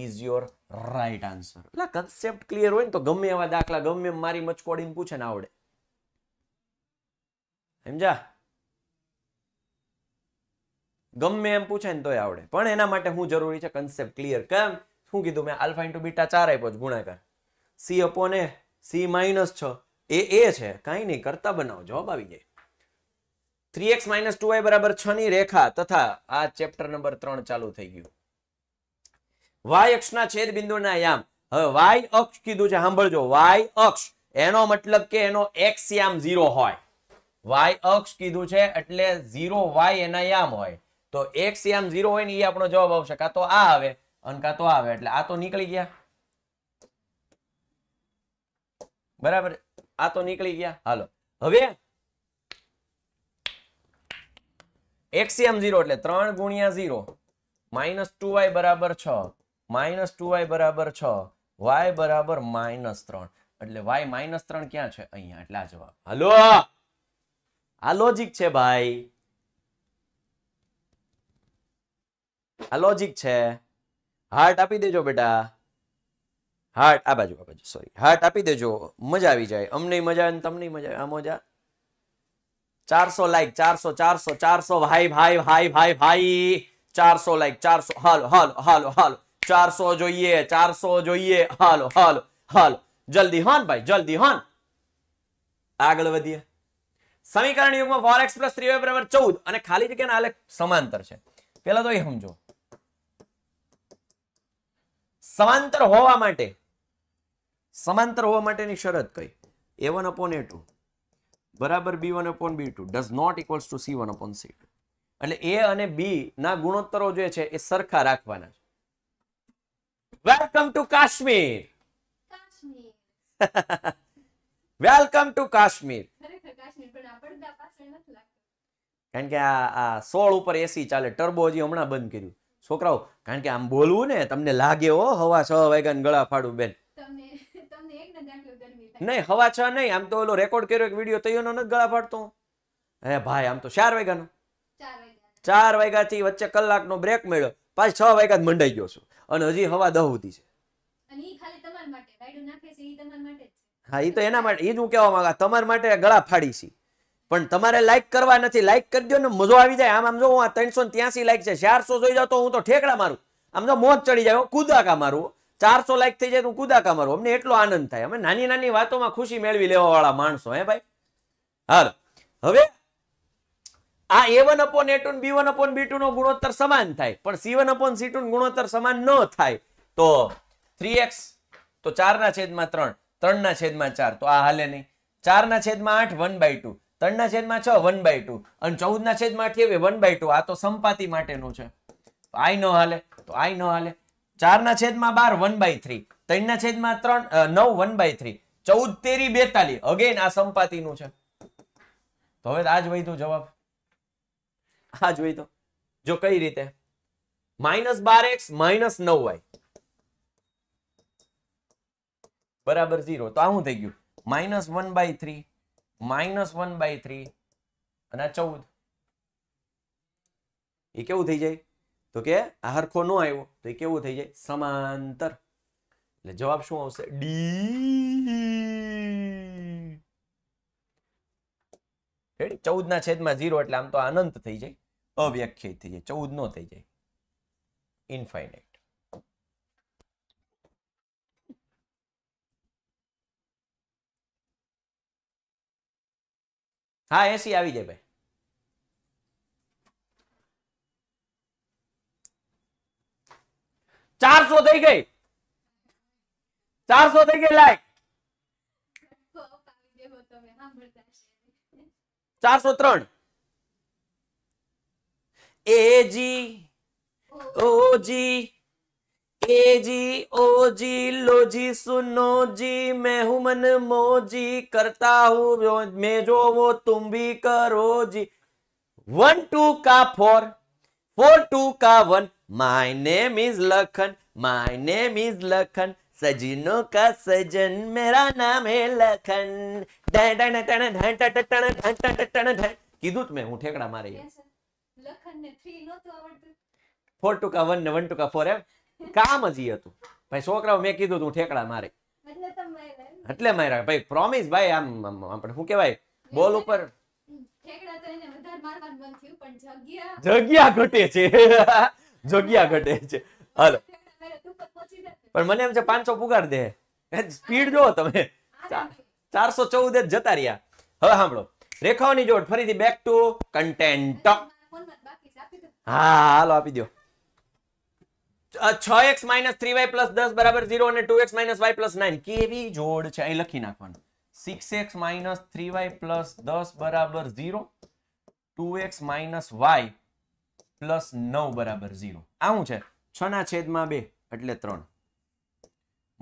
ઇઝ યોર રાઈટ આન્સર એટલે કન્સેપ્ટ ક્લિયર હોય ને તો ગમે એવા દાખલા ગમે મારી મચકોડીને પૂછે ને આવડે સમજા ગમે એમ પૂછે ને તોય આવડે પણ એના માટે હું જરૂરી છે કન્સેપ્ટ ક્લિયર કેમ શું કીધું મેં આલ્ફા ઇન્ટુ બીટા ચાર આપ્યો છે ગુણાકાર c upon a c minus છ એ એ છે કાંઈ નહીં કરતા બનાવો જવાબ આવી જાય three x minus two y બરાબર છ ની રેખા તથા આ ચેપ્ટર નંબર ત્રણ ચાલુ થઈ ગયું વાય અક્ષના છેદ બિંદુના યામ હવે વાય અક્ષ કીધું છે સાંભળજો વાય અક્ષ એનો મતલબ કે એનો એક્સ યામ ઝીરો હોય વાય અક્ષ કીધું છે એટલે ઝીરો વાય એના યામ હોય તો એક્સ યામ ઝીરો હોય ને એ આપણો જવાબ આવશે કાં તો આ આવે અને કાં તો આવે એટલે આ તો નીકળી ગયા બરાબર આ તો નીકળી ગયા હાલો હવે એક્સ ઝીરો એટલે ત્રણ ગુણ્યા ઝીરો માઇનસ ટુ વાય બરાબર છ -2y = 6 y = -3 એટલે y - 3 શું છે અહીંયા એટલે જવાબ हेलो આ લોજિક છે ભાઈ આ લોજિક છે હાર્ટ આપી દેજો બેટા હાર્ટ આ બાજુ બાજુ સોરી હાર્ટ આપી દેજો મજા આવી જાય અમને મજા એ તમને મજા આ મોજા 400 લાઈક 400 400 400 ભાઈ ભાઈ ભાઈ ભાઈ 400 લાઈક 400 હાલો હાલો હાલો હાલો ચારસો જોઈએ ચારસો જોઈએ હાલો હાલો હાલો જલ્દી હોન ભાઈ જલ્દી હોન આગળ વધીએ સમીકરણ યુગમાં ફોર એક્સ પ્લસ બરાબર ચૌદ અને ખાલી જગ્યા આલેખ સમાંતર છે પેલા તો એ સમજો સમાંતર હોવા માટે સમાંતર હોવા માટેની શરત કઈ a one upon a two બરાબર b one upon b two does not equals to c one upon c two એટલે એ અને બી ના ગુણોત્તરો જે છે એ સરખા રાખવાના છે welcome to Kashmir welcome to Kashmir કારણ કે આ સોળ ઉપર એસી ચાલે ટર્બો હજી હમણાં બંધ કર્યું છોકરાઓ કારણ કે આમ બોલવું ને તમને લાગે હો હવા છ વાગ્યા ગળા ફાડું બેન નહીં હવા છ નહીં આમ તો ઓલો રેકોર્ડ કર્યો એક વિડીયો તૈયારનો નથી ગળા ફાડતો હે ભાઈ આમ તો ચાર વાગ્યાનો ચાર વાગ્યાથી વચ્ચે કલાકનો બ્રેક મળ્યો પાંચ છ વાગ્યા મંડાઈ ગયો છું અને હજી હવા દહ છે હા એ તો એના માટે એ જ હું કહેવા માંગા તમારા માટે ગળા ફાડી છે પણ તમારે લાઈક કરવા નથી લાઈક કરી દો ને મજો આવી જાય આમ આમ જો હું આ ત્રણસો ત્યાંસી લાઈક છે ચારસો જોઈ જાવ તો હું તો ઠેકડા મારું આમ જો મોત ચડી જાય કુદાકા મારું ચારસો લાઈક થઈ જાય તો કુદાકા મારું અમને એટલો આનંદ થાય અમે નાની નાની વાતોમાં ખુશી મેળવી લેવા વાળા માણસો હે ભાઈ હાલ હવે આ a one upon a two b one upon b two નો ગુણોત્તર સમાન થાય પણ c one upon c two ગુણોત્તર સમાન ન થાય તો થ્રી એક્સ તો ચારના છેદમાં ત્રણ ત્રણના છેદમાં ચાર તો આ હાલે નહીં ચારના છેદમાં આઠ વન બાય ટુ ત્રણના છેદમાં છ વન બાય ટુ અને ચૌદના છેદમાં અઠ્યાવી વન બાય ટુ આ તો સંપાતિ માટેનું છે આઈ ન હાલે તો આઈ ન હાલે ચારના છેદમાં બાર વન બાય થ્રી ત્રણ ત્રણના છેદમાં ત્રણ નવ વન બાય થ્રી ચૌદ તેરી બેતાલી અગેન આ સંપાતિનું છે તો હવે આજ વૈધું જવાબ હા જોઈ તો જો કઈ રીતે -12x -9y = 0 તો આ શું થઈ ગયું -1/3 -1/3 અને 14 એ કેવું થઈ જાય તો કે આ હરખો ન આવ્યો તો એ કેવું થઈ જાય समांतर એટલે જવાબ શું આવશે d ચૌદના છેદમાં ઝીરો એટલે આમ તો અનંત થઈ જાય અવ્યાખ્યાયિત થઈ જાય ચૌદ નો થઈ જાય ઇન્ફાઇનાઇટ હા એસી આવી જાય ભાઈ ચારસો થઈ ગઈ ચારસો થઈ ગઈ લાઈક जी ए जी ओ जी लो जी सुनो जी मैं हूं मन मोजी करता हूं मैं जो वो तुम भी करो जी वन टू का फोर फोर टू का one my name is Lakhan my name is Lakhan सजनों કા સજન મેરા નામ હે લખન ડણ ટણ ઢણ ટટ ટણ ઢણ ટટ ટણ ઢણ કીધું તું મેં હું ઠેકડા મારી લખન ને 3 નહોતું આવડતું 4 ટુકા 1 ને 1 ટુકા 4 એમ કામ જ ઈ હતું ભાઈ છોકરાઓ મેં કીધું તું ઠેકડા મારે એટલે માર્યા ભાઈ પ્રોમિસ ભાઈ આમ આપણે શું કહેવાય બોલ ઉપર જગ્યા ઘટે છે જગ્યા ઘટે છે હાલો પણ મને એમ છે પાંચસો પુગાડ દે સ્પીડ જો તમે ચારસો ચૌદ જતા રહ્યા હવે સાંભળો રેખાઓની જોડ ફરીથી બેક ટુ કન્ટેન્ટ હા હાલો આપી દો છ x minus three y plus દસ બરાબર ઝીરો અને two x minus y plus nine કેવી જોડ છે અહીં લખી નાખવાનું six x minus three y plus દસ બરાબર zero two x minus y plus નવ બરાબર ઝીરો આવું છે છ ના છેદમાં બે એટલે ત્રણ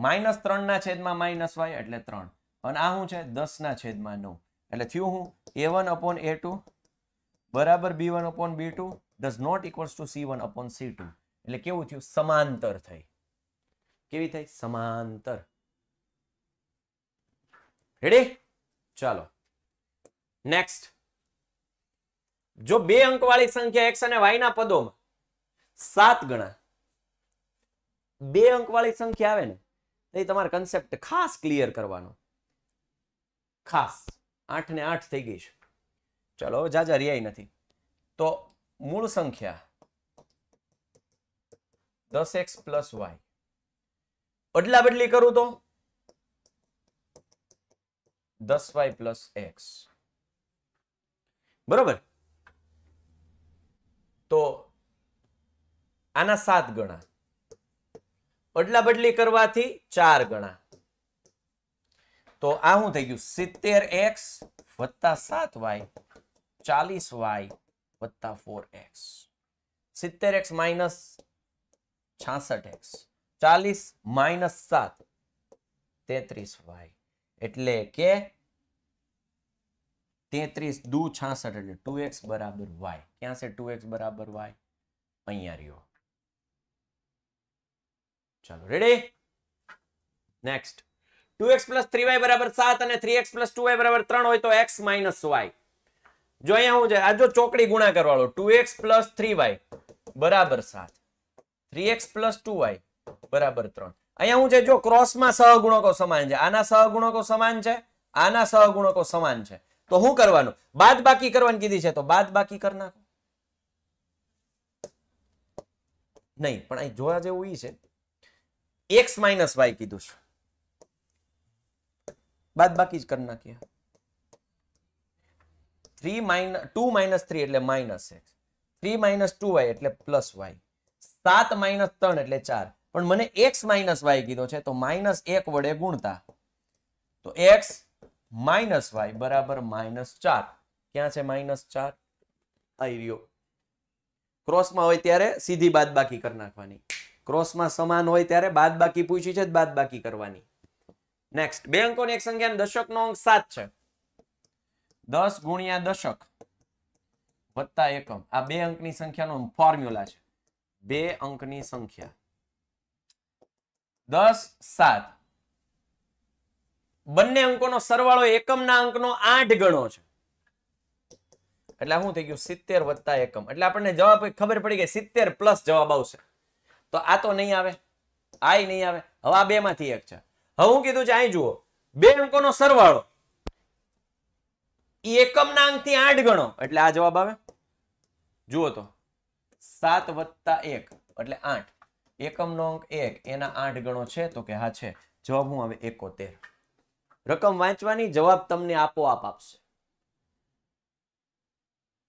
માઇનસ ત્રણના છેદમાં માઇનસ વાય એટલે ત્રણ અને આ શું છે દસ ના છેદમાં નવ એટલે થયું હું a one upon a two બરાબર b one upon b two does not equals to c one upon c two એટલે કેવું થયું સમાંતર થઈ કેવી થઈ સમાંતર રેડી ચાલો નેક્સ્ટ જો બે અંકવાળી સંખ્યા એક્સ અને વાય ના પદોમાં સાત ગણા બે અંકવાળી સંખ્યા આવે ને એ તમારે કન્સેપ્ટ ખાસ ક્લિયર કરવાનો ખાસ આઠ ને આઠ થઈ ગઈ છે ચલો જાજા રિયાઈ નથી તો મૂળ સંખ્યા દસ એક્સ પ્લસ વાય અદલા બદલી કરું તો દસ વાય પ્લસ એક્સ બરોબર તો આના સાત ગણા બડલા બદલી કરવાથી 4 ગણા તો આ હું થઈ ગયું 70x + 7y 40y + 4x 70x - 66x 40 - 7 33y એટલે કે 33 2 66 એટલે 2x = y ક્યાંથી 2x = y અહીંયા રહ્યો ચાલો રેડી નેક્સ્ટ 2x 3y 7 અને 3x 2y 3 હોય તો x y જો અહીંયા શું છે આ જો ચોકડી ગુણાકાર વાળો 2x 3y 7 3x 2y 3 અહીંયા હું છે જો ક્રોસમાં સહગુણકો સમાન છે આના સહગુણકો સમાન છે આના સહગુણકો સમાન છે તો હું કરવાનું બાદ બાકી કરવાની કીધી છે તો બાદબાકી કરી નાખો નહીં પણ અહીં જોવા જેવું ઈ છે એક્સ માઇનસ વાય કીધું છે બાદ બાકી જ કરી નાખીએ three minus two minus three એટલે minus x three minus two y એટલે પ્લસ વાય સાત માઇનસ ત્રણ એટલે ચાર પણ મને એક્સ માઇનસ વાય કીધો છે તો માઇનસ એક વડે ગુણતા તો એક્સ માઇનસ વાય બરાબર માઇનસ ચાર ક્યાં છે માઇનસ ચાર આવી રહ્યો ક્રોસમાં હોય ત્યારે સીધી બાદ બાકી કરી નાખવાની ક્રોસમાં સમાન હોય ત્યારે બાદ બાકી પૂછી છે બાદ બાકી કરવાની નેક્સ્ટ બે અંકોની એક સંખ્યા દશકનો અંક સાત છે દસ ગુણ્યા દશક વત્તા એકમ આ બે અંકની સંખ્યાનો ફોર્મ્યુલા છે બે અંકની સંખ્યા દસ સાત બંને અંકોનો સરવાળો એકમના અંકનો આઠ ગણો છે એટલે શું થઈ ગયું સિત્તેર વત્તા એકમ એટલે આપણને જવાબ ખબર પડી કે સિત્તેર પ્લસ જવાબ આવશે તો આ તો નહીં આવે આય નહીં આવે હવે આ બે માંથી એક છે હવે હું કીધું છે અહીં જુઓ બે અંકોનો સરવાળો એકમ એકમના અંકથી આઠ ગણો એટલે આ જવાબ આવે જુઓ તો સાત વત્તા એક એટલે આઠ એકમ નો અંક એક એના આઠ ગણો છે તો કે હા છે જવાબ હું આવે એકોતેર રકમ વાંચવાની જવાબ તમને આપોઆપ આપશે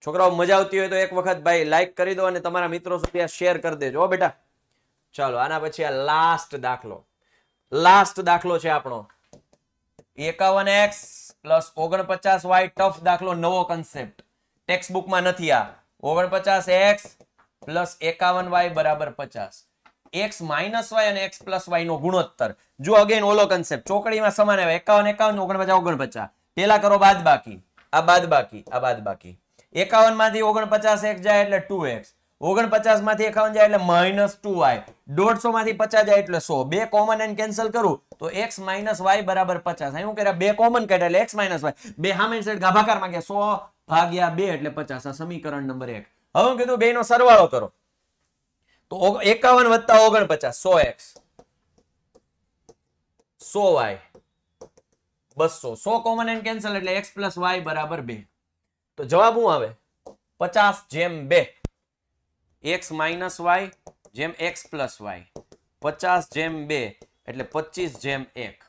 છોકરાઓ મજા આવતી હોય તો એક વખત ભાઈ લાઈક કરી દો અને તમારા મિત્રો સુધી આ શેર કરી દેજો બેટા ચાલો આના પછી આ લાસ્ટ દાખલો લાસ્ટ દાખલો છે આપણો એકાવન એક્સ પ્લસ ઓગણપચાસ વાય ટફ દાખલો નવો કન્સેપ્ટ ટેક્સ્ટ બુકમાં નથી આ ઓગણપચાસ એક્સ પ્લસ એકાવન વાય બરાબર પચાસ એક્સ માઇનસ વાય અને એક્સ પ્લસ વાય નો ગુણોત્તર જો અગેન ઓલો કન્સેપ્ટ ચોકડીમાં સમાન આવે એકાવન એકાવન ઓગણપચાસ ઓગણપચાસ પેલા કરો બાદ બાકી આ બાદ બાકી આ બાદ બાકી એકાવન માંથી ઓગણપચાસ એક્સ જાય એટલે ટુ એક્સ ઓગણપચાસ માંથી એકાવન જાય એટલે માઇનસ ટુ વાય દોઢસો માંથી પચાસ જાય એટલે સો બે કોમન એન્ડ કેન્સલ કરું તો એક્સ માઇનસ વાય બરાબર પચાસ હું કર્યા બે કોમન કાઢ્યા એટલે એક્સ માઇનસ વાય બે હામેન સાઈડ ગાભાકાર માંગ્યા સો ભાગ્યા બે એટલે પચાસ આ સમીકરણ નંબર એક હવે કીધું બે નો સરવાળો કરો તો એકાવન વત્તા ઓગણપચાસ સો એક્સ સો વાય બસો સો કોમન એન્ડ કેન્સલ એટલે એક્સ પ્લસ વાય બરાબર બે તો જવાબ શું આવે પચાસ જેમ બે એક્સ માઇનસ વાય જેમ એક્સ પ્લસ વાય પચાસ જેમ બે એટલે પચીસ જેમ એક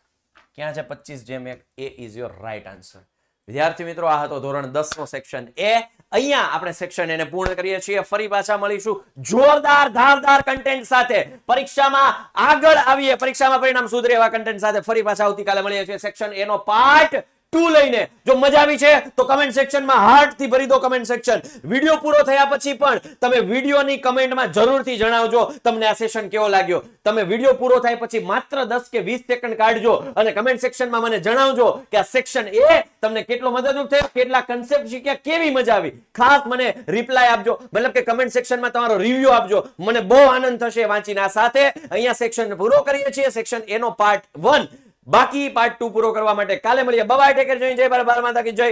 ક્યાં છે પચીસ જેમ એક A is your right answer વિદ્યાર્થી મિત્રો આ હતો ધોરણ દસમો સેક્શન એ અહીંયા આપણે સેક્શન એને પૂર્ણ કરીએ છીએ ફરી પાછા મળીશું જોરદાર ધારદાર કન્ટેન્ટ સાથે પરીક્ષામાં આગળ આવીએ પરીક્ષામાં પરિણામ સુધરે એવા કન્ટેન્ટ સાથે ફરી પાછા આવતીકાલે મળીએ છીએ સેક્શન એનો પાર્ટ ટુ લઈને જો મજા આવી છે તો કમેન્ટ સેક્શનમાં હાર્ટ થી ભરી દો કમેન્ટ સેક્શન વિડીયો પૂરો થયા પછી પણ તમે વિડીયોની કમેન્ટમાં જરૂરથી જણાવજો તમને આ સેશન કેવો લાગ્યો તમે વિડીયો પૂરો થાય પછી માત્ર 10 કે 20 સેકન્ડ કાઢજો અને કમેન્ટ સેક્શનમાં મને જણાવજો કે આ સેક્શન એ તમને કેટલો મદદરૂપ થયો કેટલા કન્સેપ્ટ શીખ્યા કેવી મજા આવી ખાસ મને રિપ્લાય આપજો મતલબ કે કમેન્ટ સેક્શનમાં તમારો રિવ્યુ આપજો મને બહુ આનંદ થશે વાંચીને આ સાથે અહીંયા સેક્શન પૂરો કરીએ છીએ સેક્શન એનો પાર્ટ 1 બાકી પાર્ટ ટુ પૂરો કરવા માટે કાલે મળીએ બબાય ટેકર જોઈ જય ભારત ભારત માતા કી જય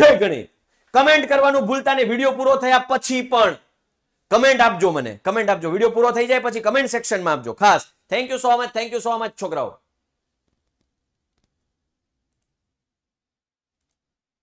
જય ગણિત કમેન્ટ કરવાનું ભૂલતા ને વિડીયો પૂરો થયા પછી પણ કમેન્ટ આપજો મને કમેન્ટ આપજો વિડીયો પૂરો થઈ જાય પછી કમેન્ટ સેક્શનમાં આપજો ખાસ thank you so much thank you so much છોકરાઓ